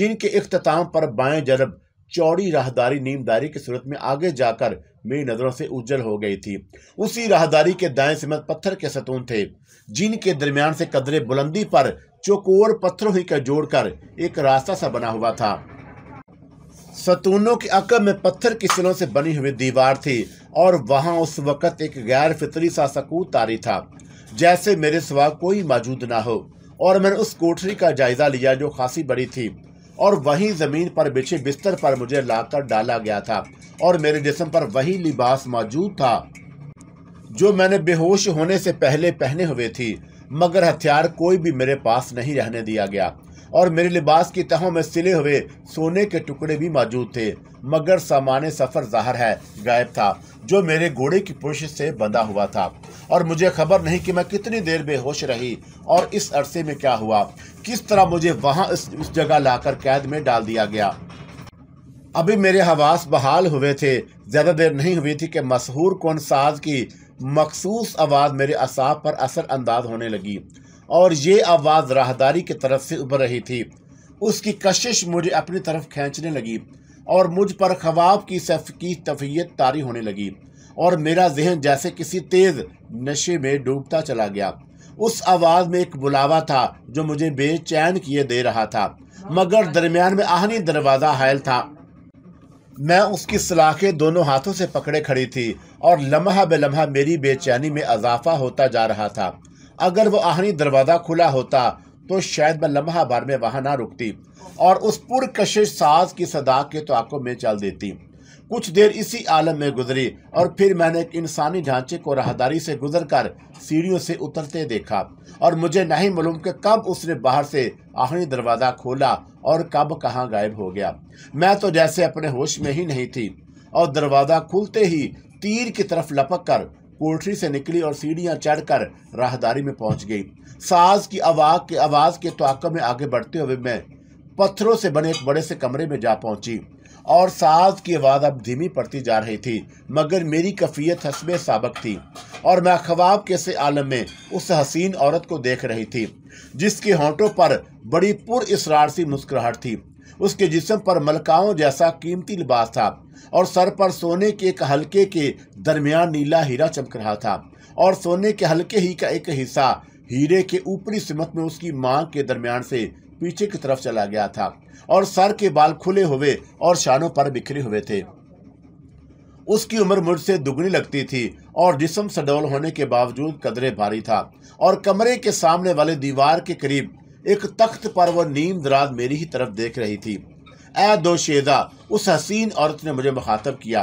जिनके अख्ताम पर बाएं जरब चौड़ी राहदारी नीमदारी की सूरत में आगे जाकर मेरी नज़रों से उज्जवल हो गई थी उसी राहदारी के दाएं सिमत पत्थर के सतून थे जिनके दरमियान से कदरे बुलंदी पर चौकोर पत्थरों ही का जोड़कर एक रास्ता सा बना हुआ था सतूनों के अकब में पत्थर की सिलों से बनी हुई दीवार थी और वहां उस वक़्त एक गैर फितरी सा सकूत तारी था जैसे मेरे सिवा कोई मौजूद ना हो और मैंने उस कोठरी का जायज़ा लिया जो खासी बड़ी थी और वहीं ज़मीन पर बिछे बिस्तर पर मुझे लाकर डाला गया था और मेरे जिसम पर वही लिबास मौजूद था जो मैंने बेहोश होने से पहले पहने हुए थी मगर हथियार कोई भी मेरे पास नहीं रहने दिया गया और मेरे लिबास की तहों में सिले हुए सोने के टुकड़े भी मौजूद थे मगर सामान्य सफ़र ज़ाहर है गायब था जो मेरे घोड़े की पुरुष से बंधा हुआ था और मुझे खबर नहीं कि मैं कितनी देर बेहोश रही और इस अरसे में क्या हुआ किस तरह मुझे वहाँ इस, इस जगह लाकर कैद में डाल दिया गया अभी मेरे हवास बहाल हुए थे ज़्यादा देर नहीं हुई थी कि मशहूर कौन साज की मखसूस आवाज़ मेरे असाब पर असरअंदाज होने लगी और ये आवाज़ राहदारी की तरफ से उभर रही थी उसकी कशिश मुझे अपनी तरफ खींचने लगी और मुझ पर खवाब की सफ की तफीयत तारी होने लगी और मेरा जहन जैसे किसी तेज़ नशे में डूबता चला गया उस आवाज़ में एक बुलावा था जो मुझे बेचैन किए दे रहा था मगर दरमियान में आहनी दरवाज़ा हायल था मैं उसकी सलाखें दोनों हाथों से पकड़े खड़ी थी और लम्हा बलम्हा मेरी बेचैनी में अजाफा होता जा रहा था अगर वो आहनी दरवाज़ा खुला होता तो शायद मैं लम्हा भर में वहाँ ना रुकती और उस पुरकशिश साज की सदा के तो आंखों में चल देती कुछ देर इसी आलम में गुजरी और फिर मैंने एक इंसानी ढांचे को राहदारी से गुजर कर सीढ़ियों से उतरते देखा और मुझे नहीं मालूम कि कब उसने बाहर से आहनी दरवाज़ा खोला और कब कहाँ गायब हो गया मैं तो जैसे अपने होश में ही नहीं थी और दरवाज़ा खुलते ही तीर की तरफ लपक कर कोठरी से निकली और सीढ़ियां चढ़कर राहदारी में पहुंच गई साज की आवाज के आवाज़ के तोक़ में आगे बढ़ते हुए मैं पत्थरों से बने एक बड़े से कमरे में जा पहुंची और साज की आवाज़ अब धीमी पड़ती जा रही थी मगर मेरी कफ़ियत हसबे सबक थी और मैं ख्वाब के से आलम में उस हसीन औरत को देख रही थी जिसके होंठों पर बड़ी पुर इसरार सी मुस्कुराहट थी उसके जिस्म पर मलकाओं जैसा कीमती लिबास था और सर पर सोने के एक हल्के के दरमियान नीला हीरा चमक रहा था और सोने के हल्के ही का एक हिस्सा हीरे के ऊपरी सिमत में उसकी मां के दरमियान से पीछे की तरफ चला गया था और सर के बाल खुले हुए और शानों पर बिखरे हुए थे उसकी उम्र मुझसे दुगनी लगती थी और जिसम सडोल होने के बावजूद कदरे भारी था और कमरे के सामने वाले दीवार के करीब एक तख्त पर वो नीम दराज मेरी ही तरफ देख रही थी ऐ दो शेजा उस हसीन औरत ने मुझे मुखातब किया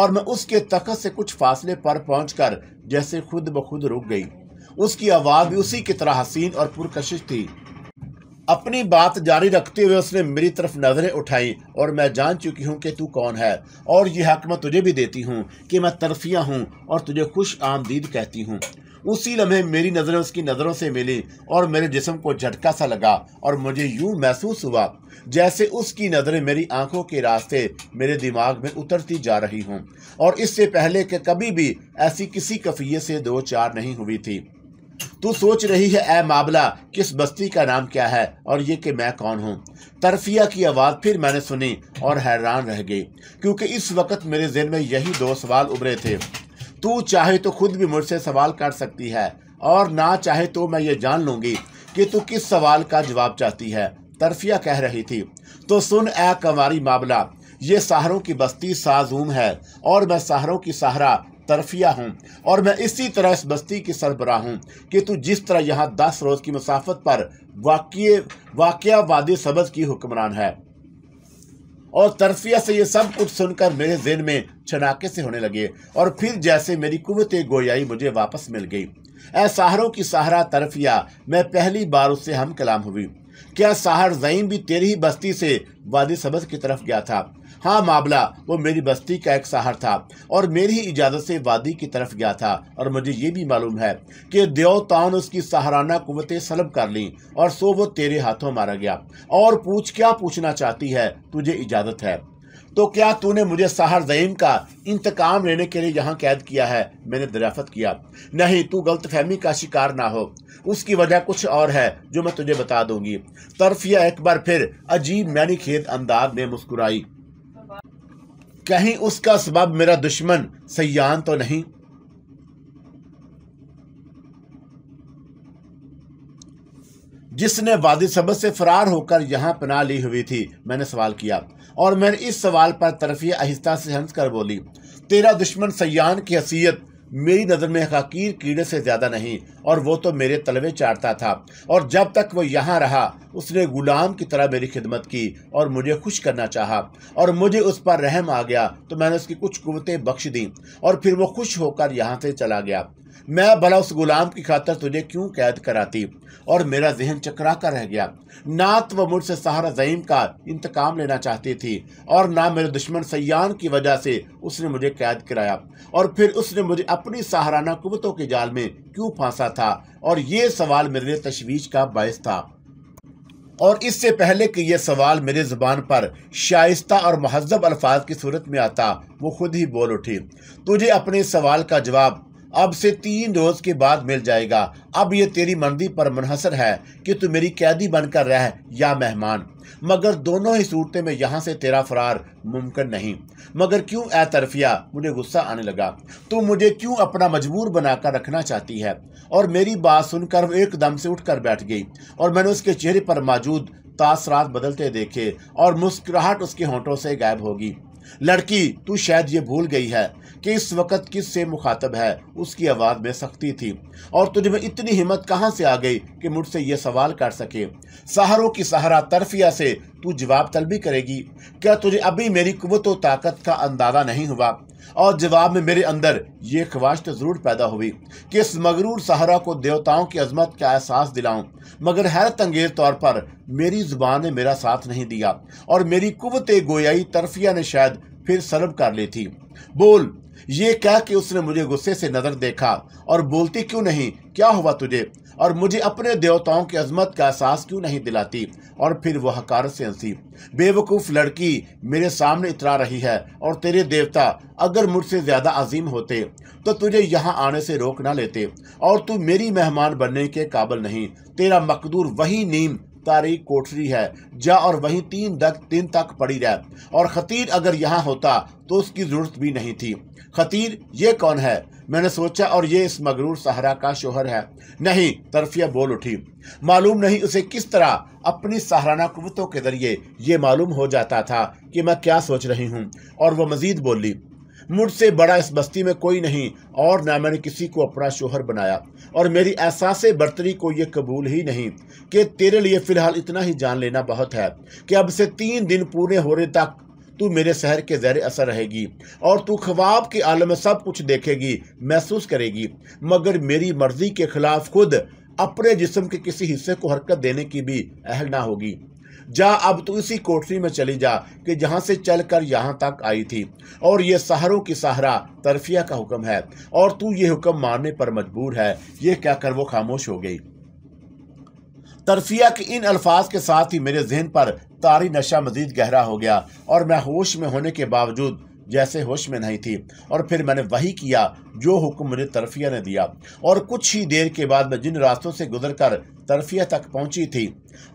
और मैं उसके तख्त से कुछ फासले पर पहुँच कर जैसे खुद ब खुद रुक गई उसकी आवाज़ भी उसी की तरह हसीन और पुरकशिश थी अपनी बात जारी रखते हुए उसने मेरी तरफ नज़रें उठाई और मैं जान चुकी हूँ कि तू कौन है और यह हक मैं तुझे भी देती हूँ कि मैं तरफिया हूँ और तुझे खुश आमदीद कहती हूँ उसी लम्हे मेरी नज़रें उसकी नज़रों से मिली और मेरे जिसम को झटका सा लगा और मुझे यूं महसूस हुआ जैसे उसकी नज़रें मेरी आंखों के रास्ते मेरे दिमाग में उतरती जा रही हों और इससे पहले कि कभी भी ऐसी किसी कफियत से दो चार नहीं हुई थी तू सोच रही है ऐ मामला किस बस्ती का नाम क्या है और ये कि मैं कौन हूँ तरफिया की आवाज़ फिर मैंने सुनी और हैरान रह गई क्योंकि इस वक्त मेरे जहन में यही दो सवाल उभरे थे तू चाहे तो खुद भी मुझसे सवाल कर सकती है और ना चाहे तो मैं ये जान लूँगी कि तू किस सवाल का जवाब चाहती है तरफिया कह रही थी तो सुन ए कंवारी मामला ये सहारों की बस्ती साजूम है और मैं सहारों की सहारा तरफिया हूँ और मैं इसी तरह इस बस्ती की सरबरा हूँ कि तू जिस तरह यहाँ दस रोज़ की मुसाफत पर वाक्य वाक़ वादी सबज की हुक्मरान है और तरफिया से ये सब कुछ सुनकर मेरे जेन में छनाके से होने लगे और फिर जैसे मेरी कुवत गोयाई मुझे वापस मिल गई ऐ साहरों की सहारा तरफिया मैं पहली बार उससे हम कलाम हुई क्या साहर जईम भी तेरी ही बस्ती से वादी सबज की तरफ गया था हाँ मामला वो मेरी बस्ती का एक शहर था और मेरी इजाज़त से वादी की तरफ गया था और मुझे ये भी मालूम है कि देवताओं ने उसकी सहाराना कुतें सलब कर ली और सो वो तेरे हाथों मारा गया और पूछ क्या पूछना चाहती है तुझे इजाज़त है तो क्या तूने मुझे सहर जईम का इंतकाम लेने के लिए यहाँ कैद किया है मैंने दरियाफत किया नहीं तू गलत फहमी का शिकार ना हो उसकी वजह कुछ और है जो मैं तुझे बता दूंगी तरफिया एक बार फिर अजीब मैनी खेत अंदाज में मुस्कुराई कहीं उसका सबब मेरा दुश्मन सयान तो नहीं जिसने वादी सबज से फरार होकर यहां पना ली हुई थी मैंने सवाल किया और मैंने इस सवाल पर तरफिया आहिस्ता से हंस कर बोली तेरा दुश्मन सयान की हसीयत मेरी नज़र में हकीर कीड़े से ज़्यादा नहीं और वो तो मेरे तलवे चाटता था और जब तक वो यहाँ रहा उसने गुलाम की तरह मेरी खिदमत की और मुझे खुश करना चाहा और मुझे उस पर रहम आ गया तो मैंने उसकी कुछ कुतें बख्श दी और फिर वो खुश होकर यहाँ से चला गया मैं भला उस गुलाम की खातर तुझे क्यों कैद कराती और मेरा जहन चकरा कर रह गया ना तो मुझसे सहारा जईम का इंतकाम लेना चाहती थी और ना मेरे दुश्मन सयान की वजह से उसने मुझे कैद कराया और फिर उसने मुझे अपनी सहाराना कुतों के जाल में क्यों फांसा था और ये सवाल मेरे लिए तशवीश का बायस था और इससे पहले कि यह सवाल मेरे ज़ुबान पर शाइस्ता और महजब अल्फाज की सूरत में आता वो खुद ही बोल उठी तुझे अपने सवाल का जवाब अब से तीन रोज के बाद मिल जाएगा अब ये तेरी मर्जी पर मुनहसर है कि तू मेरी कैदी बनकर रह या मेहमान मगर दोनों ही सूरतें में यहाँ से तेरा फरार मुमकिन नहीं मगर क्यों ए तरफिया मुझे गुस्सा आने लगा तू मुझे क्यों अपना मजबूर बनाकर रखना चाहती है और मेरी बात सुनकर वो एकदम से उठकर बैठ गई और मैंने उसके चेहरे पर मौजूद तासरात बदलते देखे और मुस्कुराहट उसके होंठों से गायब होगी लड़की तू शायद ये भूल गई है कि इस वक़्त किस से मुखातब है उसकी आवाज़ में सख्ती थी और तुझ में इतनी हिम्मत कहाँ से आ गई कि मुझसे ये सवाल कर सके सहारों की सहारा तरफिया से तू जवाब तलबी करेगी क्या तुझे अभी मेरी कुत व ताकत का अंदाज़ा नहीं हुआ और जवाब में मेरे अंदर ये ख्वाहिश तो ज़रूर पैदा हुई कि इस मगरूर सहारा को देवताओं की अजमत का एहसास दिलाऊं मगर हैरत अंगेज तौर पर मेरी ज़ुबान ने मेरा साथ नहीं दिया और मेरी कुत गोयाई तरफिया ने शायद फिर सलब कर ली थी बोल ये कह कि उसने मुझे गुस्से से नज़र देखा और बोलती क्यों नहीं क्या हुआ तुझे और मुझे अपने देवताओं की अजमत का एहसास क्यों नहीं दिलाती और फिर वह हकारत से हंसी बेवकूफ़ लड़की मेरे सामने इतरा रही है और तेरे देवता अगर मुझसे ज़्यादा अजीम होते तो तुझे यहाँ आने से रोक ना लेते और तू मेरी मेहमान बनने के काबिल नहीं तेरा मकदूर वही नीम तारीख कोठरी है जा और वही तीन दक दिन तक पड़ी रह और खतीर अगर यहाँ होता तो उसकी ज़रूरत भी नहीं थी खतीर ये कौन है मैंने सोचा और ये इस मगरूर सहरा का शोहर है नहीं तरफिया बोल उठी मालूम नहीं उसे किस तरह अपनी सहराना कुतों के जरिए ये मालूम हो जाता था कि मैं क्या सोच रही हूँ और वह मजीद बोली मुझसे बड़ा इस बस्ती में कोई नहीं और ना मैंने किसी को अपना शोहर बनाया और मेरी एहसास बर्तरी को यह कबूल ही नहीं कि तेरे लिए फ़िलहाल इतना ही जान लेना बहुत है कि अब से तीन दिन पूरे होने तक तू मेरे शहर के जैर असर रहेगी और तू ख्वाब के आलम में सब कुछ देखेगी महसूस करेगी मगर मेरी मर्जी के खिलाफ खुद अपने जिसम के किसी हिस्से को हरकत देने की भी अहल ना होगी जा अब तू इसी कोठरी में चली जा कि जहाँ से चल कर यहाँ तक आई थी और ये सहरों की सहारा तरफिया का हुक्म है और तू ये हुक्म मानने पर मजबूर है ये क्या कर वो खामोश हो गई तरफिया के इन अल्फाज के साथ ही मेरे जहन पर तारी नशा मजीद गहरा हो गया और मैं होश में होने के बावजूद जैसे होश में नहीं थी और फिर मैंने वही किया जो हुक्म मुझे तरफिया ने दिया और कुछ ही देर के बाद मैं जिन रास्तों से गुजर कर तरफिया तक पहुंची थी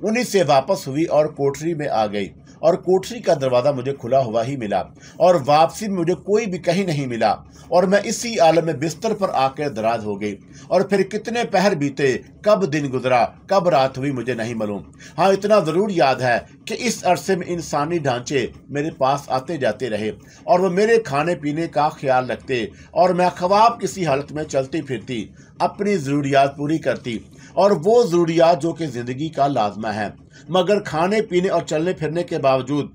उन्हीं से वापस हुई और कोठरी में आ गई और कोठरी का दरवाज़ा मुझे खुला हुआ ही मिला और वापसी में मुझे कोई भी कहीं नहीं मिला और मैं इसी आलम में बिस्तर पर आकर दराज हो गई और फिर कितने पहर बीते कब दिन गुजरा कब रात हुई मुझे नहीं मालूम हाँ इतना ज़रूर याद है कि इस अरसे में इंसानी ढांचे मेरे पास आते जाते रहे और वह मेरे खाने पीने का ख्याल रखते और मैं ख्वाब किसी हालत में चलती फिरती अपनी ज़रूरियात पूरी करती और वो ज़रूरियात जो कि ज़िंदगी का लाजमा है मगर खाने पीने और चलने फिरने के बावजूद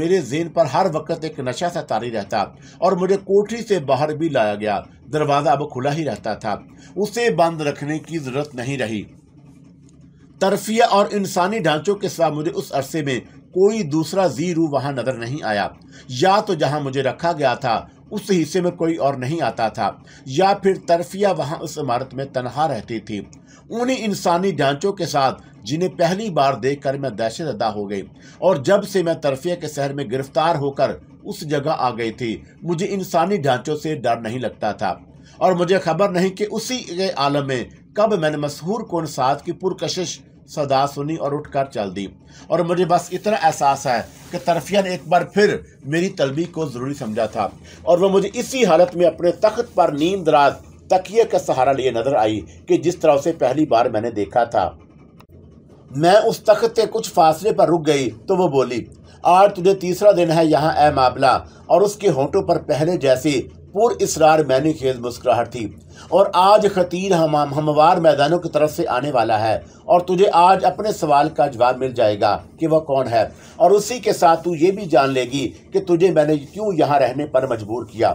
मेरे जेन पर हर वक्त एक नशा सा तारी रहता और मुझे कोठरी से बाहर भी लाया गया दरवाज़ा अब खुला ही रहता था उसे बंद रखने की ज़रूरत नहीं रही तरफिया और इंसानी ढांचों के सिवा मुझे उस अरसे में कोई दूसरा जी रू वहाँ नज़र नहीं आया या तो जहाँ मुझे रखा गया था उस हिस्से में कोई और नहीं आता था या फिर तरफिया वहाँ उस इमारत में तनहा रहती थी उन्हीं इंसानी ढांचों के साथ जिन्हें पहली बार देखकर मैं दहशत अदा हो गई और जब से मैं तरफिया के शहर में गिरफ्तार होकर उस जगह आ गई थी मुझे इंसानी ढांचों से डर नहीं लगता था और मुझे खबर नहीं कि उसी के आलम में कब मैंने मशहूर कौन साथ की पुरकशिश सदा सुनी और उठकर चल दी और मुझे बस इतना एहसास है कि तरफिया ने एक बार फिर मेरी तलबी को ज़रूरी समझा था और वह मुझे इसी हालत में अपने तख्त पर नींद रात तकिए का सहारा लिए नजर आई कि जिस तरह उसे पहली बार मैंने देखा था मैं उस तख्त के कुछ फासले पर रुक गई तो वो बोली आज तुझे तीसरा दिन है यहाँ ए मामला और उसके होंठों पर पहले जैसी पुर इसरार मैनी खेज मुस्कुराहट थी और आज खतीर हम हमवार मैदानों की तरफ से आने वाला है और तुझे आज अपने सवाल का जवाब मिल जाएगा कि वह कौन है और उसी के साथ तू ये भी जान लेगी कि तुझे मैंने क्यों यहाँ रहने पर मजबूर किया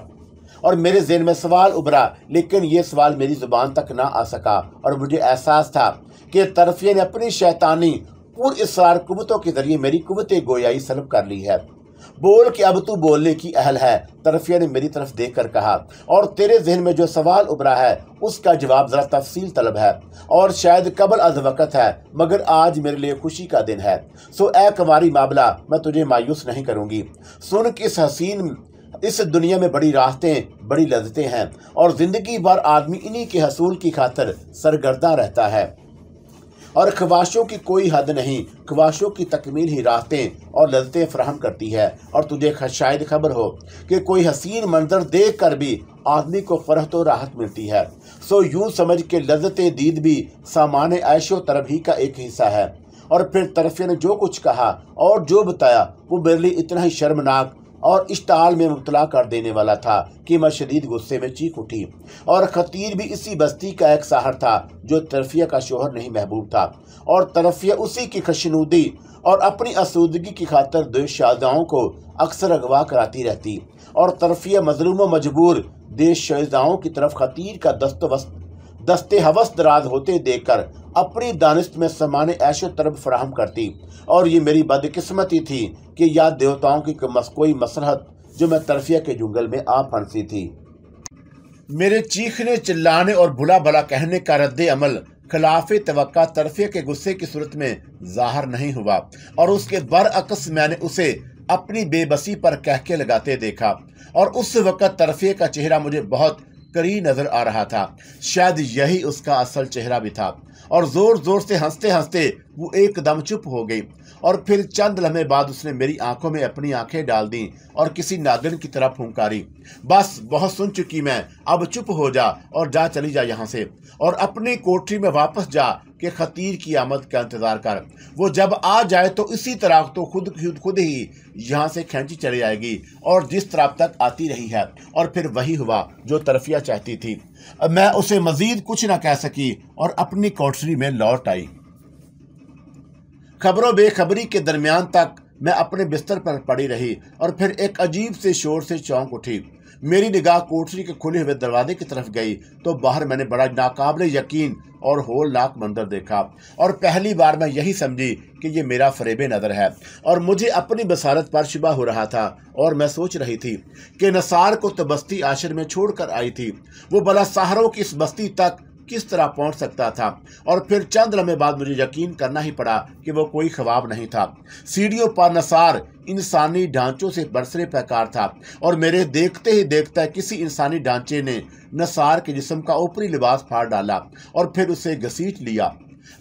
और मेरे जहन में सवाल उभरा लेकिन ये सवाल मेरी ज़ुबान तक ना आ सका और मुझे एहसास था कि तरफिया ने अपनी शैतानी पूर इसरार कुतों के ज़रिए मेरी कुत गोयाई सलब कर ली है बोल कि अब तू बोलने की अहल है तरफिया ने मेरी तरफ देख कर कहा और तेरे जहन में जो सवाल उभरा है उसका जवाब ज़रा तफसील तलब है और शायद कबल अज वक़्त है मगर आज मेरे लिए खुशी का दिन है सो ए कमारी मामला मैं तुझे मायूस नहीं करूँगी सुन कि इस हसीन इस दुनिया में बड़ी राहतें बड़ी लजतें हैं और ज़िंदगी भर आदमी इन्हीं के हसूल की खातर सरगर्दा रहता है और ख्वाहिशों की कोई हद नहीं ख्वाहिशों की तकमील ही राहतें और लजतें फ्राहम करती है और तुझे शायद खबर हो कि कोई हसीन मंजर देख कर भी आदमी को फरहत तो राहत मिलती है सो यूं समझ के लजत दीद भी सामान ऐशो तरफ ही का एक हिस्सा है और फिर तरफिया ने जो कुछ कहा और जो बताया वो मेरे लिए इतना ही शर्मनाक और इश्ताल में मुबतला कर देने वाला था कि मैं शदीद गुस्से में चीख उठी और खतीर भी इसी बस्ती का एक साहर था जो तरफिया का शोहर नहीं महबूब था और तरफिया उसी की खशनूदी और अपनी आसूदगी की खातर दो शाहजाओं को अक्सर अगवा कराती रहती और तरफिया मजलूम मजबूर देश शहजाओं की तरफ खतीर का दस्त दस्ते हवस दराज होते देखकर अपनी दानिश में समान ऐशो तरब फ्राहम करती और ये मेरी बदकिस्मती थी कि या देवताओं की कोई मसरहत जो मैं तरफिया के जंगल में आ फंसी थी मेरे चीखने चिल्लाने और भुला भला कहने का रद्द अमल खिलाफ तवक्का तरफिया के गुस्से की सूरत में जाहिर नहीं हुआ और उसके बरअक्स मैंने उसे अपनी बेबसी पर कहके लगाते देखा और उस वक़्त तरफिया का चेहरा मुझे बहुत करी नज़र आ रहा था शायद यही उसका असल चेहरा भी था और ज़ोर ज़ोर से हंसते हंसते वो एकदम चुप हो गई और फिर चंद लम्हे बाद उसने मेरी आंखों में अपनी आंखें डाल दी और किसी नागिन की तरह फूंकारी बस बहुत सुन चुकी मैं अब चुप हो जा और जा चली जा यहाँ से और अपनी कोठरी में वापस जा के खतीर की आमद का इंतज़ार कर वो जब आ जाए तो इसी तरह तो खुद खुद ही यहाँ से खेची चली जाएगी और जिस तरफ तक आती रही है और फिर वही हुआ जो तरफिया चाहती थी मैं उसे मज़ीद कुछ ना कह सकी और अपनी कोठरी में लौट आई खबरों बेखबरी के दरमियान तक मैं अपने बिस्तर पर पड़ी रही और फिर एक अजीब से शोर से चौंक उठी मेरी निगाह कोठरी के खुले हुए दरवाजे की तरफ गई तो बाहर मैंने बड़ा नाकाबले यकीन और होलनाक मंजर देखा और पहली बार मैं यही समझी कि ये मेरा फरेब नज़र है और मुझे अपनी बसारत पर शुबा हो रहा था और मैं सोच रही थी कि नसार को तो बस्ती आशर में छोड़कर आई थी वो बला सहारों की इस बस्ती तक किस तरह पहुंच सकता था और फिर चंद लम्बे बाद मुझे यकीन करना ही पड़ा कि वो कोई ख्वाब नहीं था सीढ़ियों पर नसार इंसानी ढांचों से बरसरे पैकार था और मेरे देखते ही देखता किसी इंसानी ढांचे ने नसार के जिसम का ऊपरी लिबास फाड़ डाला और फिर उसे घसीट लिया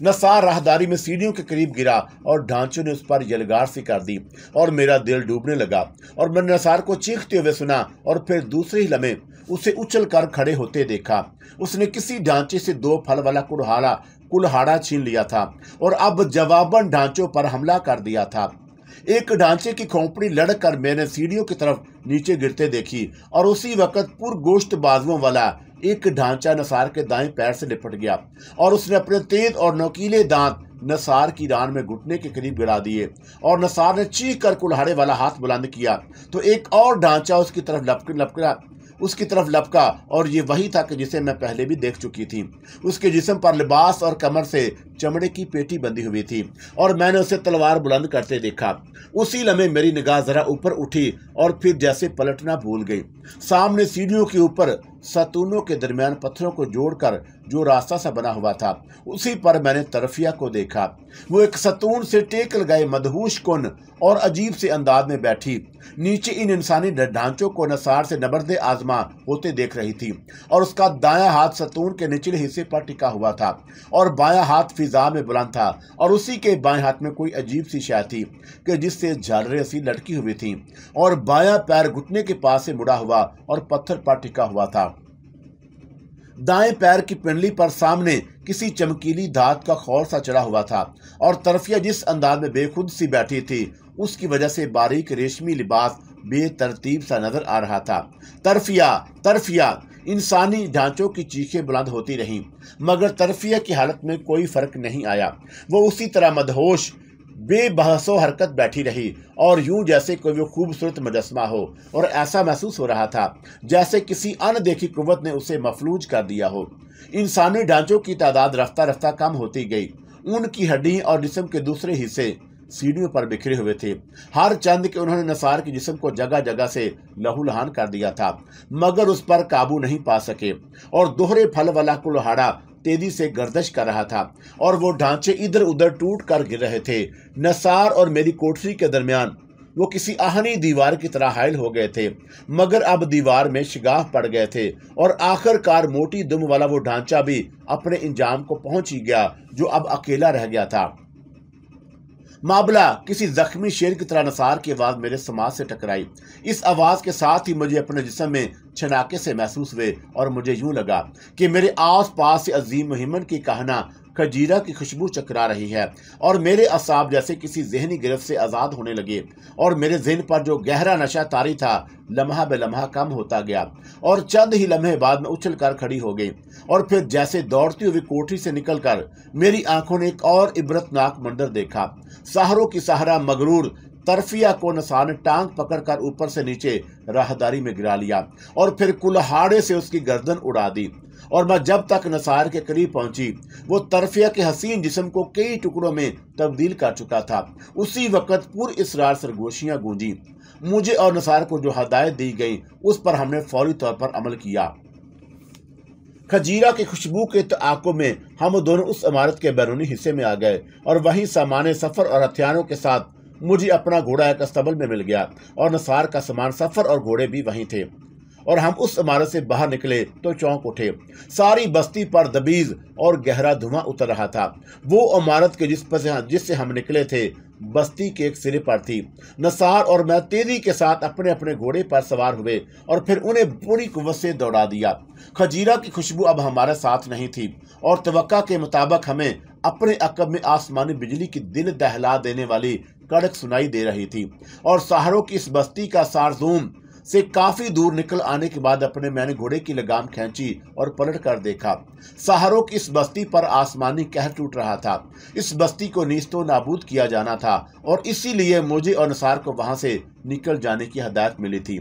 नसार राहदारी में सीढ़ियों के करीब गिरा और ढांचों ने उस पर यलगार सी कर दी और मेरा दिल डूबने लगा और मैंने नसार को चीखते हुए सुना और फिर दूसरे ही लम्हे उसे उछल कर खड़े होते देखा उसने किसी ढांचे से दो फल वाला कुड़हाड़ा कुल्हाड़ा छीन लिया था और अब जवाबन ढांचों पर हमला कर दिया था एक ढांचे की खोपड़ी लड़कर मैंने सीढ़ियों की तरफ नीचे गिरते देखी और उसी वक्त पुरगोश्त बाजुओं वाला एक ढांचा नसार के दाएं पैर से लिपट गया और उसने अपने तेज और नकीले दांत नसार की रान में घुटने के करीब गिरा दिए और नसार ने चीख कर कुल्हाड़े वाला हाथ बुलंद किया तो एक और ढांचा उसकी तरफ लपक लपका उसकी तरफ लपका और ये वही था कि जिसे मैं पहले भी देख चुकी थी उसके जिसम पर लिबास और कमर से चमड़े की पेटी बंधी हुई थी और मैंने उसे तलवार बुलंद करते देखा उसी लम्हे मेरी निगाह जरा ऊपर उठी और फिर जैसे पलटना भूल गई सामने सीढ़ियों के ऊपर सतूनों के दरमियान पत्थरों को जोड़कर जो रास्ता सा बना हुआ था उसी पर मैंने तरफिया को देखा वो एक सतून से टेक लगाए मदहूश कन और अजीब से अंदाज में बैठी नीचे इन इंसानी ढांचों को नसार से नबरदे आजमा होते देख रही थी और उसका दायां हाथ सतून के निचले हिस्से पर टिका हुआ था और बाया हाथ फिजा में बुलंद था और उसी के बाएं हाथ में कोई अजीब सी शय थी कि जिससे झालरें सी लटकी हुई थी और बाया पैर घुटने के पास से मुड़ा हुआ और पत्थर पर टिका हुआ था दाएं पैर की पिंडली पर सामने किसी चमकीली धात का खौर सा चढ़ा हुआ था और तरफिया जिस अंदाज में बेखुद सी बैठी थी उसकी वजह से बारीक रेशमी लिबास बेतरतीब सा नजर आ रहा था तरफिया तरफिया इंसानी ढांचों की चीखें बुलंद होती रहीं मगर तरफिया की हालत में कोई फर्क नहीं आया वो उसी तरह मदहोश बेबहसो हरकत बैठी रही और यूं जैसे कोई वो खूबसूरत मुजस्मा हो और ऐसा महसूस हो रहा था जैसे किसी अनदेखी कुत ने उसे मफलूज कर दिया हो इंसानी ढांचों की तादाद रफ्ता रफ्ता कम होती गई उनकी हड्डी और जिसम के दूसरे हिस्से सीढ़ियों पर बिखरे हुए थे हर चंद के उन्होंने नसार के जिसम को जगह जगह से लहूलहान कर दिया था मगर उस पर काबू नहीं पा सके और दोहरे फल वाला कुल्हाड़ा तेजी से गर्दश कर रहा था और वो ढांचे इधर उधर टूट कर गिर रहे थे नसार और मेरी कोठरी के दरमियान वो किसी आहनी दीवार की तरह हायल हो गए थे मगर अब दीवार में शिगाह पड़ गए थे और आखिरकार मोटी दुम वाला वो ढांचा भी अपने इंजाम को पहुंच ही गया जो अब अकेला रह गया था मामला किसी जख्मी शेर की तरह नसार की आवाज़ मेरे समाज से टकराई इस आवाज़ के साथ ही मुझे अपने जिसम में छनाके से महसूस हुए और मुझे यूं लगा कि मेरे आस पास से अजीम मुहिमन की कहना खजीरा की खुशबू चकरा रही है और मेरे असाब जैसे किसी जहनी गिरफ्त से आज़ाद होने लगे और मेरे जहन पर जो गहरा नशा तारी था लम्हा ब लम्हा कम होता गया और चंद ही लम्हे बाद में उछल कर खड़ी हो गई और फिर जैसे दौड़ती हुई कोठरी से निकल कर मेरी आंखों ने एक और इबरतनाक मंदिर देखा सहारो की सहारा मगरूर तरफिया को नसान टांग पकड़कर ऊपर से नीचे राहदारी में गिरा लिया और फिर कुल्हाड़े से उसकी गर्दन उड़ा दी और मैं जब तक नसार के करीब पहुंची वो तरफिया के हसीन जिसम को कई टुकड़ों में तब्दील कर चुका था उसी वक्त पुर इसरार सरगोशियाँ गूंजी मुझे और नसार को जो हदायत दी गई उस पर हमने फौरी तौर पर अमल किया खजीरा की खुशबू के तकों में हम दोनों उस इमारत के बैरूनी हिस्से में आ गए और वहीं सामान सफ़र और हथियारों के साथ मुझे अपना घोड़ा एक अस्तबल में मिल गया और नसार का सामान सफ़र और घोड़े भी वहीं थे और हम उस इमारत से बाहर निकले तो चौंक उठे सारी बस्ती पर दबीज और गहरा धुआं उतर रहा था वो इमारत के जिस पर जिससे हम निकले थे बस्ती के एक सिरे पर थी नसार और मैं तेजी के साथ अपने अपने घोड़े पर सवार हुए और फिर उन्हें पूरी कुत से दौड़ा दिया खजीरा की खुशबू अब हमारे साथ नहीं थी और तवक्का के मुताबिक हमें अपने अकब में आसमानी बिजली की दिल दहला देने वाली कड़क सुनाई दे रही थी और सहारों की इस बस्ती का सारजूम से काफी दूर निकल आने के बाद अपने मैंने घोड़े की लगाम खींची और पलट कर देखा सहारों की इस बस्ती पर आसमानी कहर टूट रहा था इस बस्ती को नीस्तो नाबूद किया जाना था और इसीलिए मुझे और निसार को वहां से निकल जाने की हदायत मिली थी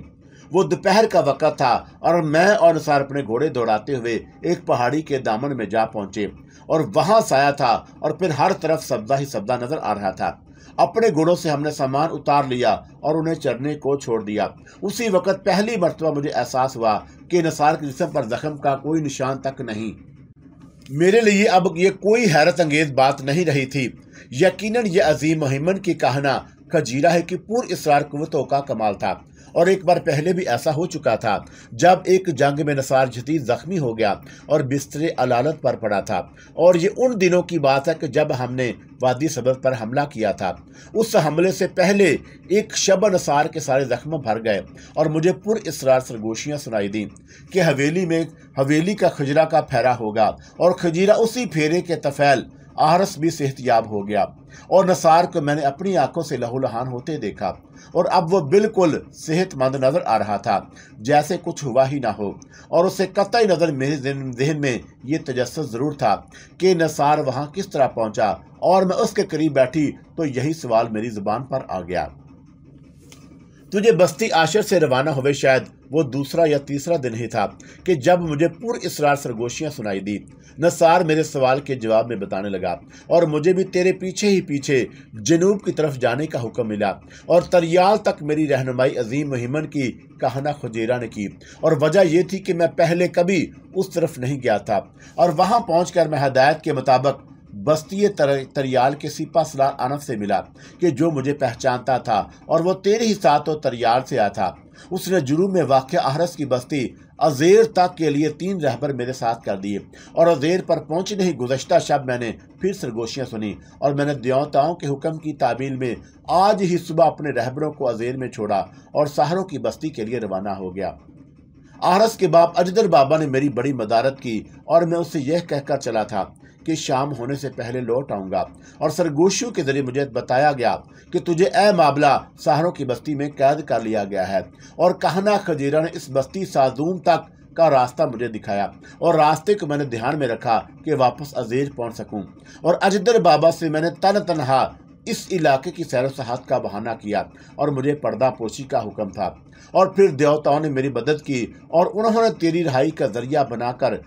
वो दोपहर का वक़्त था और मैं और निसार अपने घोड़े दौड़ाते हुए एक पहाड़ी के दामन में जा पहुंचे और वहां साया था और फिर हर तरफ सब्जा ही सब्जा नजर आ रहा था अपने गुणों से हमने सामान उतार लिया और उन्हें चढ़ने को छोड़ दिया उसी वक्त पहली मरतबा मुझे एहसास हुआ कि नसार के जिसम पर जख्म का कोई निशान तक नहीं मेरे लिए अब ये कोई हैरत अंगेज बात नहीं रही थी यकीनन ये अजीम महिमन की कहना खजीरा है कि पूर्व इसरार कुतों का कमाल था और एक बार पहले भी ऐसा हो चुका था जब एक जंग में नसार जदीद ज़ख्मी हो गया और बिस्तर अलालत पर पड़ा था और ये उन दिनों की बात है कि जब हमने वादी सदर पर हमला किया था उस हमले से पहले एक शब नसार के सारे ज़ख्म भर गए और मुझे पुर इसरार सरगोशियाँ सुनाई दी कि हवेली में हवेली का खजरा का फहरा होगा और खजीरा उसी फेरे के तफैल आरस भी सेहतियाब हो गया और नसार को मैंने अपनी आंखों से लहूलहान होते देखा और अब वो बिल्कुल सेहतमंद नज़र आ रहा था जैसे कुछ हुआ ही ना हो और उसे कतई नज़र मेरे जहन में ये तजस ज़रूर था कि नसार वहाँ किस तरह पहुँचा और मैं उसके करीब बैठी तो यही सवाल मेरी ज़ुबान पर आ गया तुझे बस्ती आशर से रवाना हुए शायद वो दूसरा या तीसरा दिन ही था कि जब मुझे पुर इसरार सरगोशियाँ सुनाई दी नसार मेरे सवाल के जवाब में बताने लगा और मुझे भी तेरे पीछे ही पीछे जनूब की तरफ जाने का हुक्म मिला और तरियाल तक मेरी रहनुमाई अजीम महिमन की कहना खुजेरा ने की और वजह यह थी कि मैं पहले कभी उस तरफ नहीं गया था और वहाँ पहुँच मैं हदायत के मुताबिक बस्ती तर, तरियाल के सिपा सलार अनफ से मिला कि जो मुझे पहचानता था और वो तेरे ही साथ और तरियाल से आया था उसने जुनूब में वाक़ आहरस की बस्ती अजेर तक के लिए तीन रहबर मेरे साथ कर दिए और अजेर पर पहुंची नहीं गुजशत शब मैंने फिर सरगोशियाँ सुनी और मैंने देवताओं के हुक्म की ताबील में आज ही सुबह अपने रहबरों को अजेर में छोड़ा और सहारों की बस्ती के लिए रवाना हो गया आहरस के बाप अजदर बाबा ने मेरी बड़ी मदारत की और मैं उससे यह कहकर चला था कि शाम होने से पहले लौट आऊंगा और सरगोशियों के जरिए मुझे बताया गया कि तुझे ए मामला सहारों की बस्ती में कैद कर लिया गया है और कहना खजीरा ने इस बस्ती साजूम तक का रास्ता मुझे दिखाया और रास्ते को मैंने ध्यान में रखा कि वापस अजेज पहुंच सकूं और अजदर बाबा से मैंने तन तनहा इस इलाके की सैर सहात का बहाना किया और मुझे पर्दा पोशी का हुक्म था और फिर देवताओं ने मेरी मदद की और उन्होंने तेरी रहाई का जरिया बनाकर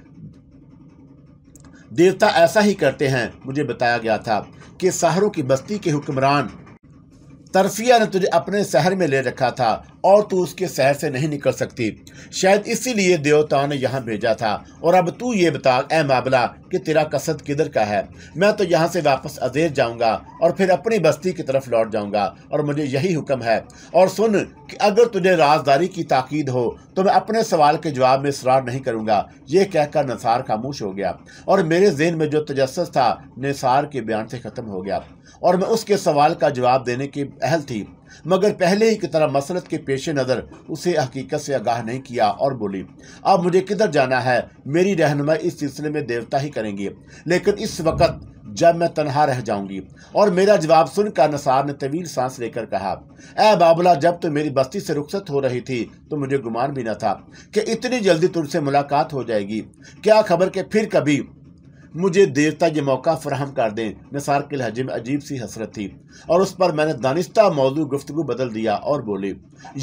देवता ऐसा ही करते हैं मुझे बताया गया था कि शहरों की बस्ती के हुक्मरान तरफिया ने तुझे अपने शहर में ले रखा था और तू उसके शहर से नहीं निकल सकती शायद इसीलिए देवताओं ने यहाँ भेजा था और अब तू ये बता ए मामला कि तेरा कसद किधर का है मैं तो यहाँ से वापस अजेर जाऊँगा और फिर अपनी बस्ती की तरफ लौट जाऊँगा और मुझे यही हुक्म है और सुन कि अगर तुझे राजदारी की ताकीद हो तो मैं अपने सवाल के जवाब में इसरार नहीं करूँगा ये कहकर नसार खामोश हो गया और मेरे जेन में जो तजस था निसार के बयान से ख़त्म हो गया और मैं उसके सवाल का जवाब देने की अहल थी मगर पहले ही की तरह मसरत के पेश नज़र उसे हकीकत से आगाह नहीं किया और बोली अब मुझे किधर जाना है मेरी रहनमाई इस सिलसिले में देवता ही करेंगे लेकिन इस वक्त जब मैं तनहा रह जाऊंगी और मेरा जवाब सुनकर नसार ने तवील सांस लेकर कहा ए बाबला जब तो मेरी बस्ती से रुखसत हो रही थी तो मुझे गुमान भी न था कि इतनी जल्दी तुमसे मुलाकात हो जाएगी क्या खबर के फिर कभी मुझे देवता ये मौका फ्राहम कर दें निसार के लहजे में अजीब सी हसरत थी और उस पर मैंने दानिश्ता मौजू गुफ्तु बदल दिया और बोले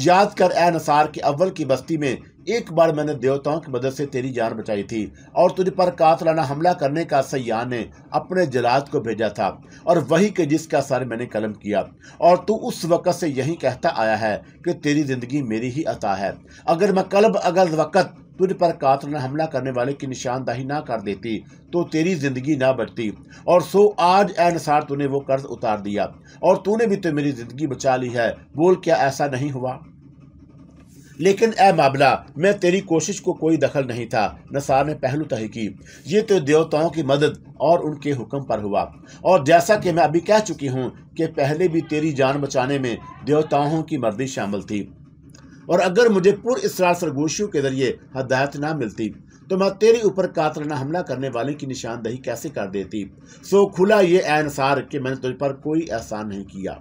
याद कर ए निसार के अव्वल की बस्ती में एक बार मैंने देवताओं की मदद से तेरी जान बचाई थी और तुझ पर कातलाना हमला करने का सयाह ने अपने जलाद को भेजा था और वही के जिसका सर मैंने कलम किया और तू उस वक़्त से यही कहता आया है कि तेरी ज़िंदगी मेरी ही अता है अगर मैं कलब अगर वक़्त तुझ पर कातर ने हमला करने वाले की निशानदाही ना कर देती तो तेरी जिंदगी ना बचती और सो आज अनुसार तूने वो कर्ज उतार दिया और तूने भी तो मेरी जिंदगी बचा ली है बोल क्या ऐसा नहीं हुआ लेकिन ए मामला मैं तेरी कोशिश को कोई दखल नहीं था नसार ने पहलू तय की ये तो देवताओं की मदद और उनके हुक्म पर हुआ और जैसा कि मैं अभी कह चुकी हूँ कि पहले भी तेरी जान बचाने में देवताओं की मर्दी शामिल थी और अगर मुझे पुर इसरार सरगोशियों के जरिए हदायत ना मिलती तो मैं तेरे ऊपर कातराना हमला करने वाले की निशानदही कैसे कर देती सो खुला ये एनसार कि मैंने तुझ पर कोई एहसान नहीं किया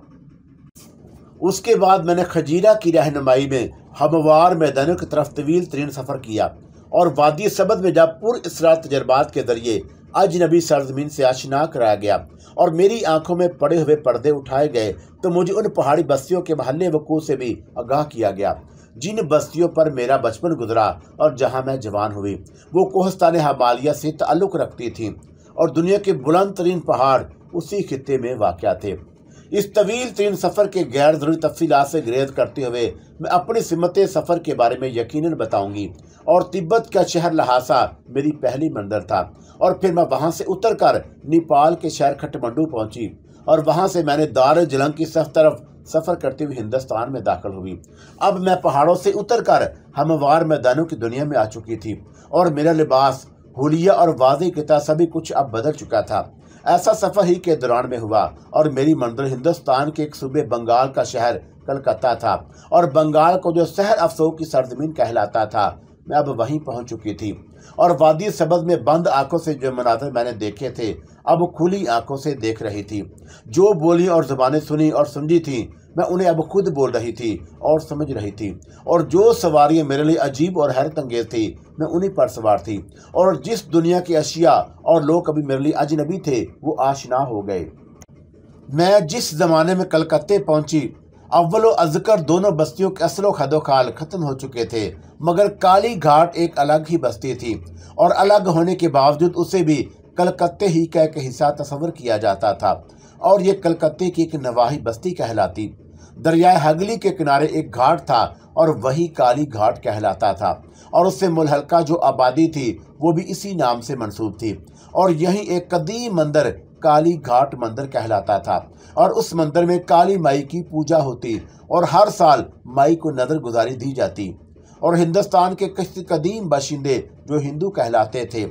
उसके बाद मैंने खजीरा की रहनुमाई में हमवार मैदानों की तरफ तवील तरीन सफ़र किया और वादी सबद में जब पुर इसरा तजर्बात के ज़रिए अजनबी सरजमीन से आशना कराया गया और मेरी आंखों में पड़े हुए पर्दे उठाए गए तो मुझे उन पहाड़ी बस्तियों के महल वकूँ से भी आगाह किया गया जिन बस्तियों पर मेरा बचपन गुजरा और जहां मैं जवान हुई वो कोहस्तान हमालिया से ताल्लुक़ रखती थी और दुनिया के बुलंद तरीन पहाड़ उसी खत्े में वाक़ थे इस तवील तरीन सफ़र के गैर ज़रूरी तफसीत से ग्रेज करते हुए मैं अपनी सिमत सफ़र के बारे में यकीन बताऊंगी और तिब्बत का शहर लहासा मेरी पहली मंदिर था और फिर मैं वहाँ से उतर कर नेपाल के शहर खटमंडू पहुँची और वहाँ से मैंने दार जलंग की सफ तरफ सफ़र करते हुए हिंदुस्तान में दाखिल हुई अब मैं पहाड़ों से उतरकर हमवार मैदानों की दुनिया में आ चुकी थी और मेरा लिबास होलिया और वाजी किता सभी कुछ अब बदल चुका था ऐसा सफ़र ही के दौरान में हुआ और मेरी मंजिल हिंदुस्तान के एक सूबे बंगाल का शहर कलकत्ता था और बंगाल को जो शहर अफसोस की सरजमीन कहलाता था मैं अब वहीं पहुंच चुकी थी और वादी सबज में बंद आंखों से जो मनाजर मैंने देखे थे अब खुली आंखों से देख रही थी जो बोली और जुबानें सुनी और समझी थी मैं उन्हें अब खुद बोल रही थी और समझ रही थी और जो सवारियाँ मेरे लिए अजीब और हैरत अंगेज थी मैं उन्हीं पर सवार थी और जिस दुनिया की अशिया और लोग कभी मेरे लिए अजनबी थे वो आशना हो गए मैं जिस ज़माने में कलकत्ते पहुंची अव्वल अजकर दोनों बस्तियों के असलो खदोखाल ख़त्म हो चुके थे मगर काली घाट एक अलग ही बस्ती थी और अलग होने के बावजूद उसे भी कलकत्ते ही का एक हिस्सा तस्वर किया जाता था और ये कलकत्ते की एक नवाही बस्ती कहलाती दरियाए हगली के किनारे एक घाट था और वही काली घाट कहलाता था और उससे मुलहलका जो आबादी थी वो भी इसी नाम से मंसूब थी और यही एक कदीम मंदिर काली घाट मंदिर कहलाता था और उस मंदिर में काली माई की पूजा होती और हर साल माई को नज़रगुजारी दी जाती और हिंदुस्तान के किस कदीम बाशिंदे जो हिंदू कहलाते थे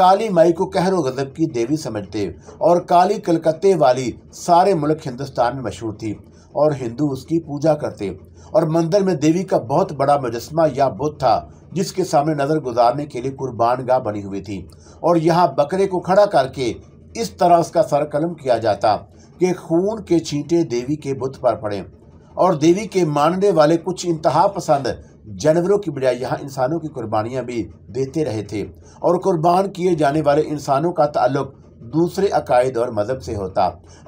काली माई को कहरो गजब की देवी समझते और काली कलकत्ते वाली सारे मुल्क हिंदुस्तान में मशहूर थी और हिंदू उसकी पूजा करते और मंदिर में देवी का बहुत बड़ा मुजस्मा या बुद्ध था जिसके सामने नज़र गुजारने के लिए कुर्बान गाह बनी हुई थी और यहाँ बकरे को खड़ा करके इस तरह उसका सर कलम किया जाता कि खून के छींटे देवी के बुत पर पड़े और देवी के मानने वाले कुछ इंतहा पसंद जानवरों की बजाय यहाँ इंसानों की कुर्बानियाँ भी देते रहे थे और कुर्बान किए जाने वाले इंसानों का ताल्लुक दूसरे अकायद और मज़हब से होता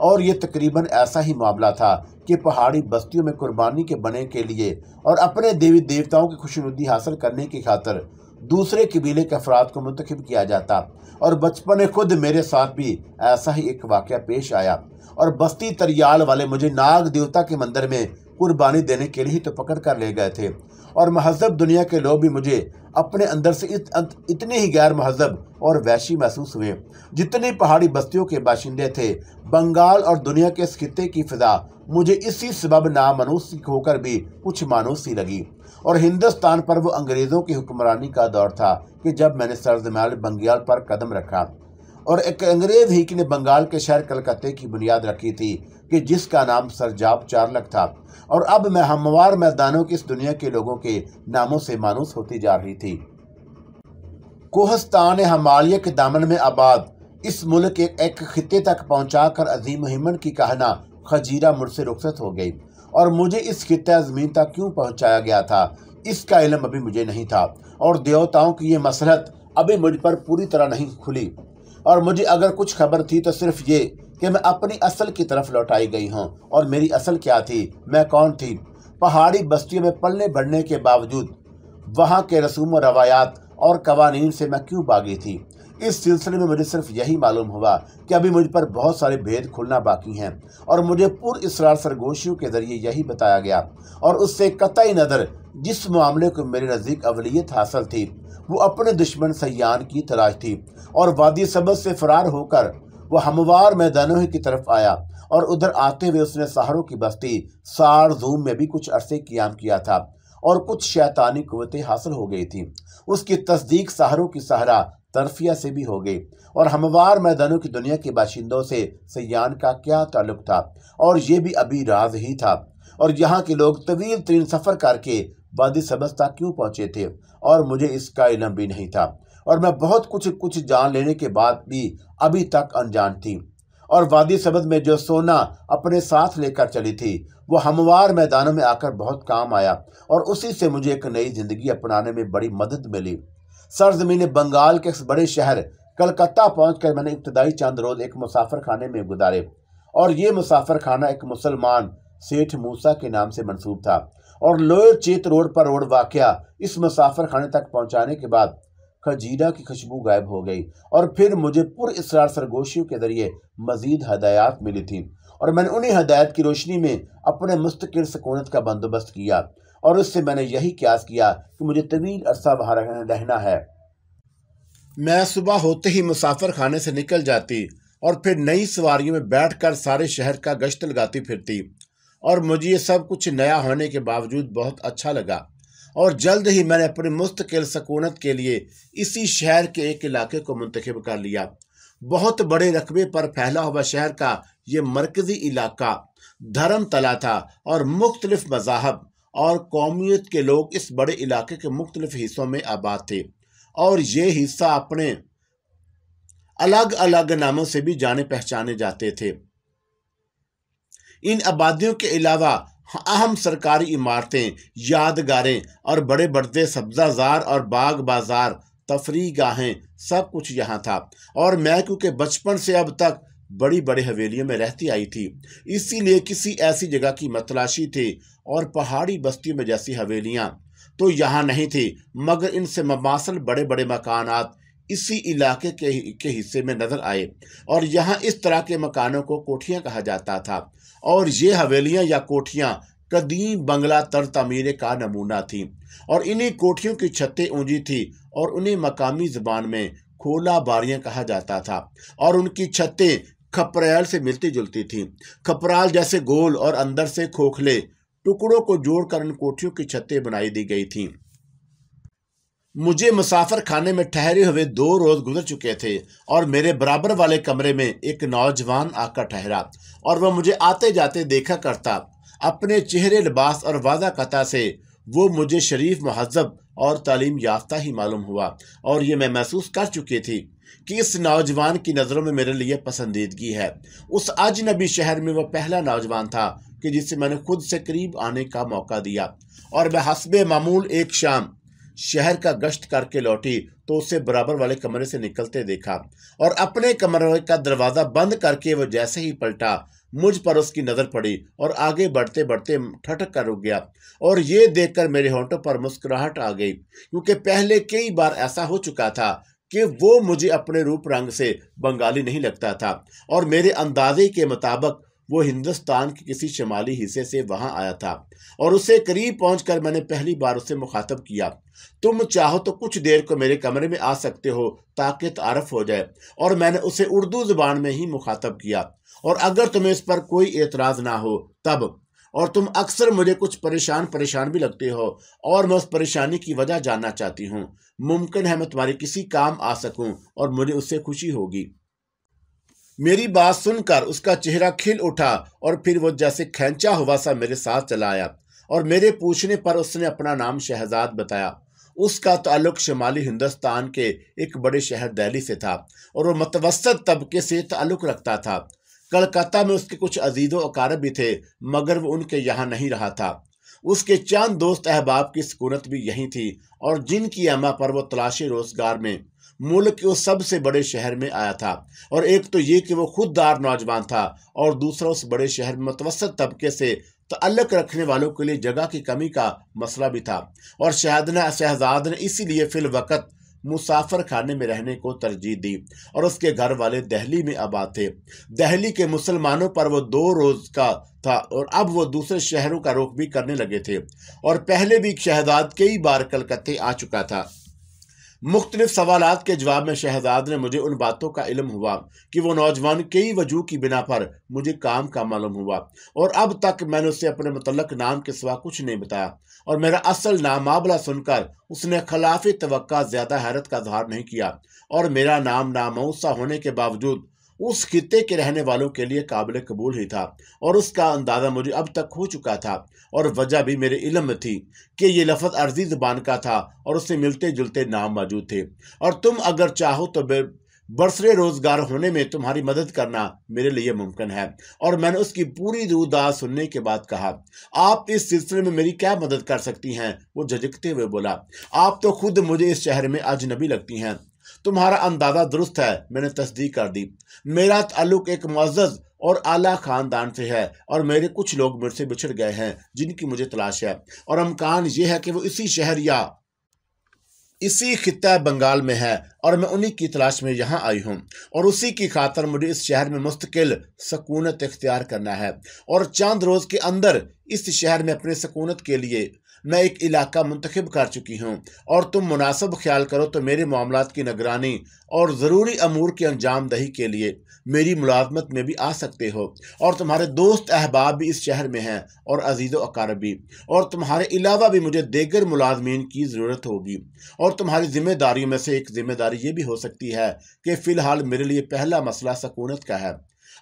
और ये तकरीबन ऐसा ही मामला था कि पहाड़ी बस्तियों में कुर्बानी के बने के लिए और अपने देवी देवताओं की खुशनुदी हासिल करने की खातर दूसरे कबीले के अफराद को मंतखब किया जाता और बचपन खुद मेरे साथ भी ऐसा ही एक वाक़ पेश आया और बस्ती तरियाल वाले मुझे नाग देवता के मंदिर में कुर्बानी देने के लिए ही तो पकड़ कर ले गए थे और महजब दुनिया के लोग भी मुझे अपने अंदर से इत, अं, इतने ही गैर महजब और वैशी महसूस हुए जितने पहाड़ी बस्तियों के बाशिंदे थे बंगाल और दुनिया के इस खत्े की फ़िज़ा मुझे इसी सबब नामानूस होकर भी कुछ मानूसी लगी और हिंदुस्तान पर वो अंग्रेज़ों की हुक्मरानी का दौर था कि जब मैंने सरजमाल बंगाल पर कदम रखा और एक अंग्रेज़ ही ने बंगाल के शहर कलकत्ते की बुनियाद रखी थी कि जिसका नाम सरजाब चारलक था और अब मैं हमवार मैदानों की इस दुनिया के लोगों के नामों से मानूस होती जा रही थी कोहस्तान हमालिया के दामन में आबाद इस मुल्क के एक खत्े तक पहुंचाकर कर अजीम हिमन की कहना खजीरा से रुखसत हो गई और मुझे इस खत्ते अजमीन तक क्यों पहुँचाया गया था इसका इलम अभी मुझे नहीं था और देवताओं की ये मसरत अभी मुझ पर पूरी तरह नहीं खुली और मुझे अगर कुछ खबर थी तो सिर्फ ये कि मैं अपनी असल की तरफ लौटाई गई हूँ और मेरी असल क्या थी मैं कौन थी पहाड़ी बस्तियों में पलने बढ़ने के बावजूद वहाँ के रसूम रवायात और कवानीन से मैं क्यों बागी थी इस सिलसिले में मुझे सिर्फ यही मालूम हुआ कि अभी मुझ पर बहुत सारे भेद खुलना बाकी हैं और मुझे पुर इसरार सरगोशियों के ज़रिए यही बताया गया और उससे कतई नज़र जिस मामले को मेरे नज़दीक अवलीत हासिल थी वो अपने दुश्मन सयान की तलाश थी और वादी सबज से फरार होकर वह हमवार मैदानों की तरफ आया और उधर आते हुए उसने सहारों की बस्ती सार जूम में भी कुछ अरसे क्याम किया था और कुछ शैतानी कुतें हासिल हो गई थी उसकी तस्दीक सहारों की सहारा तरफिया से भी हो गई और हमवार मैदानों की दुनिया के बाशिंदों से सयान का क्या ताल्लुक था और ये भी अभी राज ही था और यहाँ के लोग तवील तरीन सफ़र करके वादी सबस तक क्यों पहुँचे थे और मुझे इसका इलम भी नहीं था और मैं बहुत कुछ कुछ जान लेने के बाद भी अभी तक अनजान थी और वादी सबद में जो सोना अपने साथ लेकर चली थी वो हमवार मैदानों में आकर बहुत काम आया और उसी से मुझे एक नई ज़िंदगी अपनाने में बड़ी मदद मिली सरजमीन बंगाल के बड़े शहर कलकत्ता पहुंचकर मैंने इब्तदाई चंद रोज एक मुसाफर खाने में गुजारे और ये मुसाफर खाना एक मुसलमान सेठ मूसा के नाम से मनसूब था और लोयर चेत रोड पर रोड वाक़ इस मुसाफर खाने तक पहुँचाने के बाद खजीरा की खुशबू गायब हो गई और फिर मुझे पुर इसरार सरगोशियों के ज़रिए मज़ीद हदायत मिली थी और मैंने उन्हीं हदायत की रोशनी में अपने मुस्तकिल सकूनत का बंदोबस्त किया और उससे मैंने यही क्यास किया कि मुझे तवील अरसा वहाँ रहना है मैं सुबह होते ही मुसाफर खाने से निकल जाती और फिर नई सवारियों में बैठकर सारे शहर का गश्त लगाती फिरती और मुझे ये सब कुछ नया होने के बावजूद बहुत अच्छा लगा और जल्द ही मैंने अपनी मुस्तकिल सकूनत के लिए इसी शहर के एक इलाके को मुंतखब कर लिया बहुत बड़े रकबे पर फैला हुआ शहर का ये मरकज़ी इलाका धर्म तला था और मुख्तलिफ मजाहब और कौमियत के लोग इस बड़े इलाके के मुख्तलिफ हिस्सों में आबाद थे और ये हिस्सा अपने अलग अलग नामों से भी जाने पहचाने जाते थे इन आबादियों के अलावा अहम सरकारी इमारतें यादगारें और बड़े बड़े सब्जाजार और बाग बाजार तफरी गाहें सब कुछ यहाँ था और मैकू के बचपन से अब तक बड़ी बड़े हवेलियों में रहती आई थी इसीलिए किसी ऐसी जगह की मतलाशी थी और पहाड़ी बस्तियों में जैसी हवेलियाँ तो यहाँ नहीं थी मगर इनसे मबासल बड़े बड़े मकानात इसी इलाके के के हिस्से में नज़र आए और यहाँ इस तरह के मकानों को कोठियाँ कहा जाता था और ये हवेलियाँ या कोठियाँ कदीम बंगला तर तमीर का नमूना थी और इन्हीं कोठियों की छतें ऊंची थी और उन्हें मकामी ज़बान में खोला बारियाँ कहा जाता था और उनकी छतें खपरेल से मिलती जुलती थी खपराल जैसे गोल और अंदर से खोखले टुकड़ों को जोड़कर इन कोठियों की छतें बनाई दी गई थीं मुझे मुसाफर खाने में ठहरे हुए दो रोज गुजर चुके थे और मेरे बराबर वाले कमरे में एक नौजवान आकर ठहरा और वह मुझे आते जाते देखा करता अपने चेहरे लिबास और वादा कथा से वो मुझे शरीफ महजब और तालीम याफ्ता ही मालूम हुआ और ये मैं महसूस कर चुकी थी कि इस नौजवान की नज़रों में मेरे लिए पसंदीदगी है उस अजनबी शहर में वह पहला नौजवान था कि जिसे मैंने खुद से करीब आने का मौका दिया और वह हसब मामूल एक शाम शहर का गश्त करके लौटी तो उसे बराबर वाले कमरे से निकलते देखा और अपने कमरे का दरवाज़ा बंद करके वह जैसे ही पलटा मुझ पर उसकी नज़र पड़ी और आगे बढ़ते बढ़ते ठटक कर रुक गया और ये देखकर मेरे होंठों पर मुस्कुराहट आ गई क्योंकि पहले कई बार ऐसा हो चुका था कि वो मुझे अपने रूप रंग से बंगाली नहीं लगता था और मेरे अंदाजे के मुताबिक वो हिंदुस्तान के किसी शमाली हिस्से से वहाँ आया था और उससे करीब पहुँच कर मैंने पहली बार उसे मुखातब किया तुम चाहो तो कुछ देर को मेरे कमरे में आ सकते हो ताकि तारफ़ हो जाए और मैंने उसे उर्दू ज़बान में ही मुखातब किया और अगर तुम्हें इस पर कोई एतराज़ ना हो तब और तुम अक्सर मुझे कुछ परेशान परेशान भी लगते हो और मैं उस परेशानी की वजह जानना चाहती हूँ मुमकिन है मैं तुम्हारे किसी काम आ सकूँ और मुझे उससे खुशी होगी मेरी बात सुनकर उसका चेहरा खिल उठा और फिर वो जैसे खेचा हुआ सा मेरे साथ चला आया और मेरे पूछने पर उसने अपना नाम शहजाद बताया उसका ताल्लुक शुमाली हिंदुस्तान के एक बड़े शहर दिल्ली से था और वो मतवस्त तबके से ताल्लुक रखता था कलकत्ता में उसके कुछ अजीज़ों अकार भी थे मगर वो उनके यहाँ नहीं रहा था उसके चंद दोस्त अहबाब की सकूनत भी यहीं थी और जिनकी अमा पर वो तलाशी रोजगार में मुल्क के उस सबसे बड़े शहर में आया था और एक तो ये कि वो खुददार नौजवान था और दूसरा उस बड़े शहर में मतवसत तबके से तल्लक रखने वालों के लिए जगह की कमी का मसला भी था और शहदना शहजाद ने इसीलिए फिल वक़्त मुसाफर खाने में रहने को तरजीह दी और उसके घर वाले दहली में आबाद थे दहली के मुसलमानों पर वो दो रोज का था और अब वो दूसरे शहरों का रुख भी करने लगे थे और पहले भी शहजाद कई बार कलकत्ते आ चुका था मुख्तलिफ सवाल के जवाब में शहजाद ने मुझे उन बातों का इलम हुआ कि वह नौजवान कई वजूह की बिना पर मुझे काम का मालूम हुआ और अब तक मैंने उसे अपने मतलब नाम के सिवा कुछ नहीं बताया और मेरा असल नाम मामला सुनकर उसने खिलाफ तो ज़्यादा हैरत का इजहार नहीं किया और मेरा नाम नामोसा होने के बावजूद उस खत्े के रहने वालों के लिए काबिल कबूल ही था और उसका अंदाज़ा मुझे अब तक हो चुका था और वजह भी मेरे इलम में थी कि ये लफ्ज़ अर्जी ज़बान का था और उससे मिलते जुलते नाम मौजूद थे और तुम अगर चाहो तो बरसरे रोजगार होने में तुम्हारी मदद करना मेरे लिए मुमकिन है और मैंने उसकी पूरी दूरदार सुनने के बाद कहा आप इस सिलसिले में मेरी क्या मदद कर सकती हैं वो झजकते हुए बोला आप तो खुद मुझे इस शहर में अजनबी लगती हैं तुम्हारा अंदाज़ा दुरुस्त है मैंने तस्दीक कर दी मेरा ताल्लुक एक मज्ज़ और आला ख़ानदान से है और मेरे कुछ लोग से बिछड़ गए हैं जिनकी मुझे तलाश है और अमकान ये है कि वो इसी शहर या इसी खत्ता बंगाल में है और मैं उन्हीं की तलाश में यहाँ आई हूँ और उसी की खातर मुझे इस शहर में मुस्तकिल सकूनत इख्तियार करना है और चंद रोज़ के अंदर इस शहर में अपने सकूनत के लिए मैं एक इलाका मुंतखब कर चुकी हूँ और तुम मुनासब ख्याल करो तो मेरे मामला की निगरानी और ज़रूरी अमूर की अंजामदही के लिए मेरी मुलाजमत में भी आ सकते हो और तुम्हारे दोस्त अहबाब भी इस शहर में हैं और अजीज़ अकारब भी और तुम्हारे अलावा भी मुझे देगर मुलाजमीन की ज़रूरत होगी और तुम्हारी ज़िम्मेदारियों में से एक ज़िम्मेदारी ये भी हो सकती है कि फ़िलहाल मेरे लिए पहला मसला सकूनत का है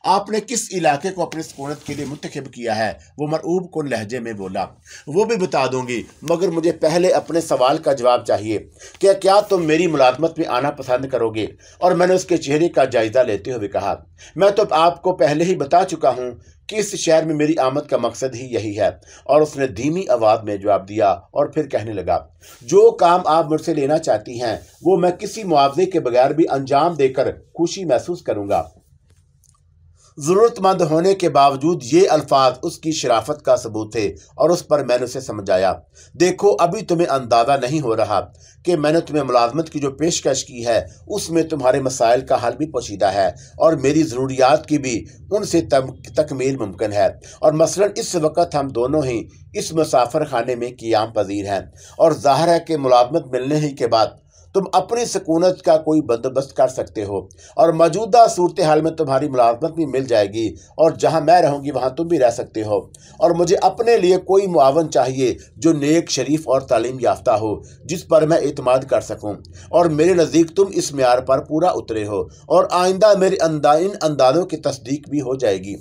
आपने किस इलाके को अपनी सकूनत के लिए मुंतखब किया है वो मरऊब को लहजे में बोला वो भी बता दूंगी मगर मुझे पहले अपने सवाल का जवाब चाहिए कि क्या तुम मेरी मुलाजमत में आना पसंद करोगे और मैंने उसके चेहरे का जायज़ा लेते हुए कहा मैं तो आपको पहले ही बता चुका हूँ कि इस शहर में मेरी आमद का मकसद ही यही है और उसने धीमी आवाज़ में जवाब दिया और फिर कहने लगा जो काम आप मुझसे लेना चाहती हैं वो मैं किसी मुआवजे के बगैर भी अंजाम देकर खुशी महसूस करूँगा ज़रूरतमंद होने के बावजूद ये अल्फाज उसकी शराफत का सबूत थे और उस पर मैंने उसे समझाया देखो अभी तुम्हें अंदाज़ा नहीं हो रहा कि मैंने तुम्हें मुलाजमत की जो पेशकश की है उसमें तुम्हारे मसाइल का हल भी पोशीदा है और मेरी ज़रूरियात की भी उनसे तकमील मुमकिन है और मसला इस वक्त हम दोनों ही इस मुसाफर खाने में क्याम पजीर हैं और ज़ाहिर है कि मुलाजमत मिलने ही के बाद तुम अपनी सकूनत का कोई बंदोबस्त कर सकते हो और मौजूदा सूरत हाल में तुम्हारी मुलाजमत भी मिल जाएगी और जहाँ मैं रहूँगी वहाँ तुम भी रह सकते हो और मुझे अपने लिए कोई मुआवन चाहिए जो नेक शरीफ और तालीम याफ्ता हो जिस पर मैं अतमाद कर सकूँ और मेरे नज़दीक तुम इस मैार पर पूरा उतरे हो और आइंदा मेरे अंदा इन अंदाज़ों की तस्दीक भी हो जाएगी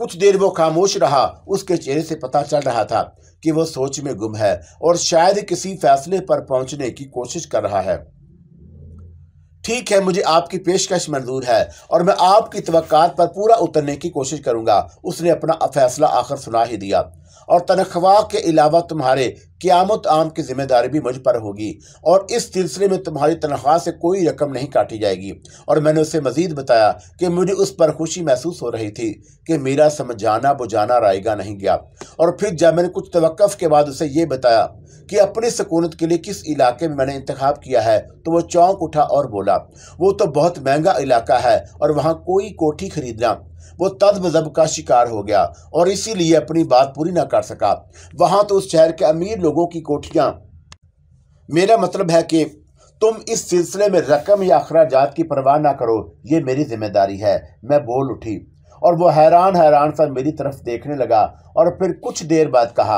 कुछ देर वो खामोश रहा उसके चेहरे से पता चल रहा था कि वह सोच में गुम है और शायद किसी फैसले पर पहुंचने की कोशिश कर रहा है ठीक है मुझे आपकी पेशकश मंजूर है और मैं आपकी तवक़ात पर पूरा उतरने की कोशिश करूंगा उसने अपना फैसला आखिर सुना ही दिया और तनख्वाह के अलावा तुम्हारे क़्यामत आम की जिम्मेदारी भी मुझ पर होगी और इस सिलसिले में तुम्हारी तनख्वाह से कोई रकम नहीं काटी जाएगी और मैंने उसे मज़ीद बताया कि मुझे उस पर खुशी महसूस हो रही थी कि मेरा समझाना बुझाना रायगा नहीं गया और फिर जब मैंने कुछ तवक़ के बाद उसे ये बताया कि अपनी सकूनत के लिए किस इलाके में मैंने इंतखब किया है तो वो चौंक उठा और बोला वो तो बहुत महंगा इलाका है और वहाँ कोई कोठी खरीदना वो तदमजब का शिकार हो गया और इसीलिए अपनी बात पूरी ना कर सका वहाँ तो उस शहर के अमीर लोगों की कोठियाँ मेरा मतलब है कि तुम इस सिलसिले में रकम या अखराज की परवाह ना करो ये मेरी जिम्मेदारी है मैं बोल उठी और वो हैरान हैरान सा मेरी तरफ देखने लगा और फिर कुछ देर बाद कहा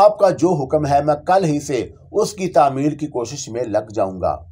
आपका जो हुक्म है मैं कल ही से उसकी तामीर की कोशिश में लग जाऊंगा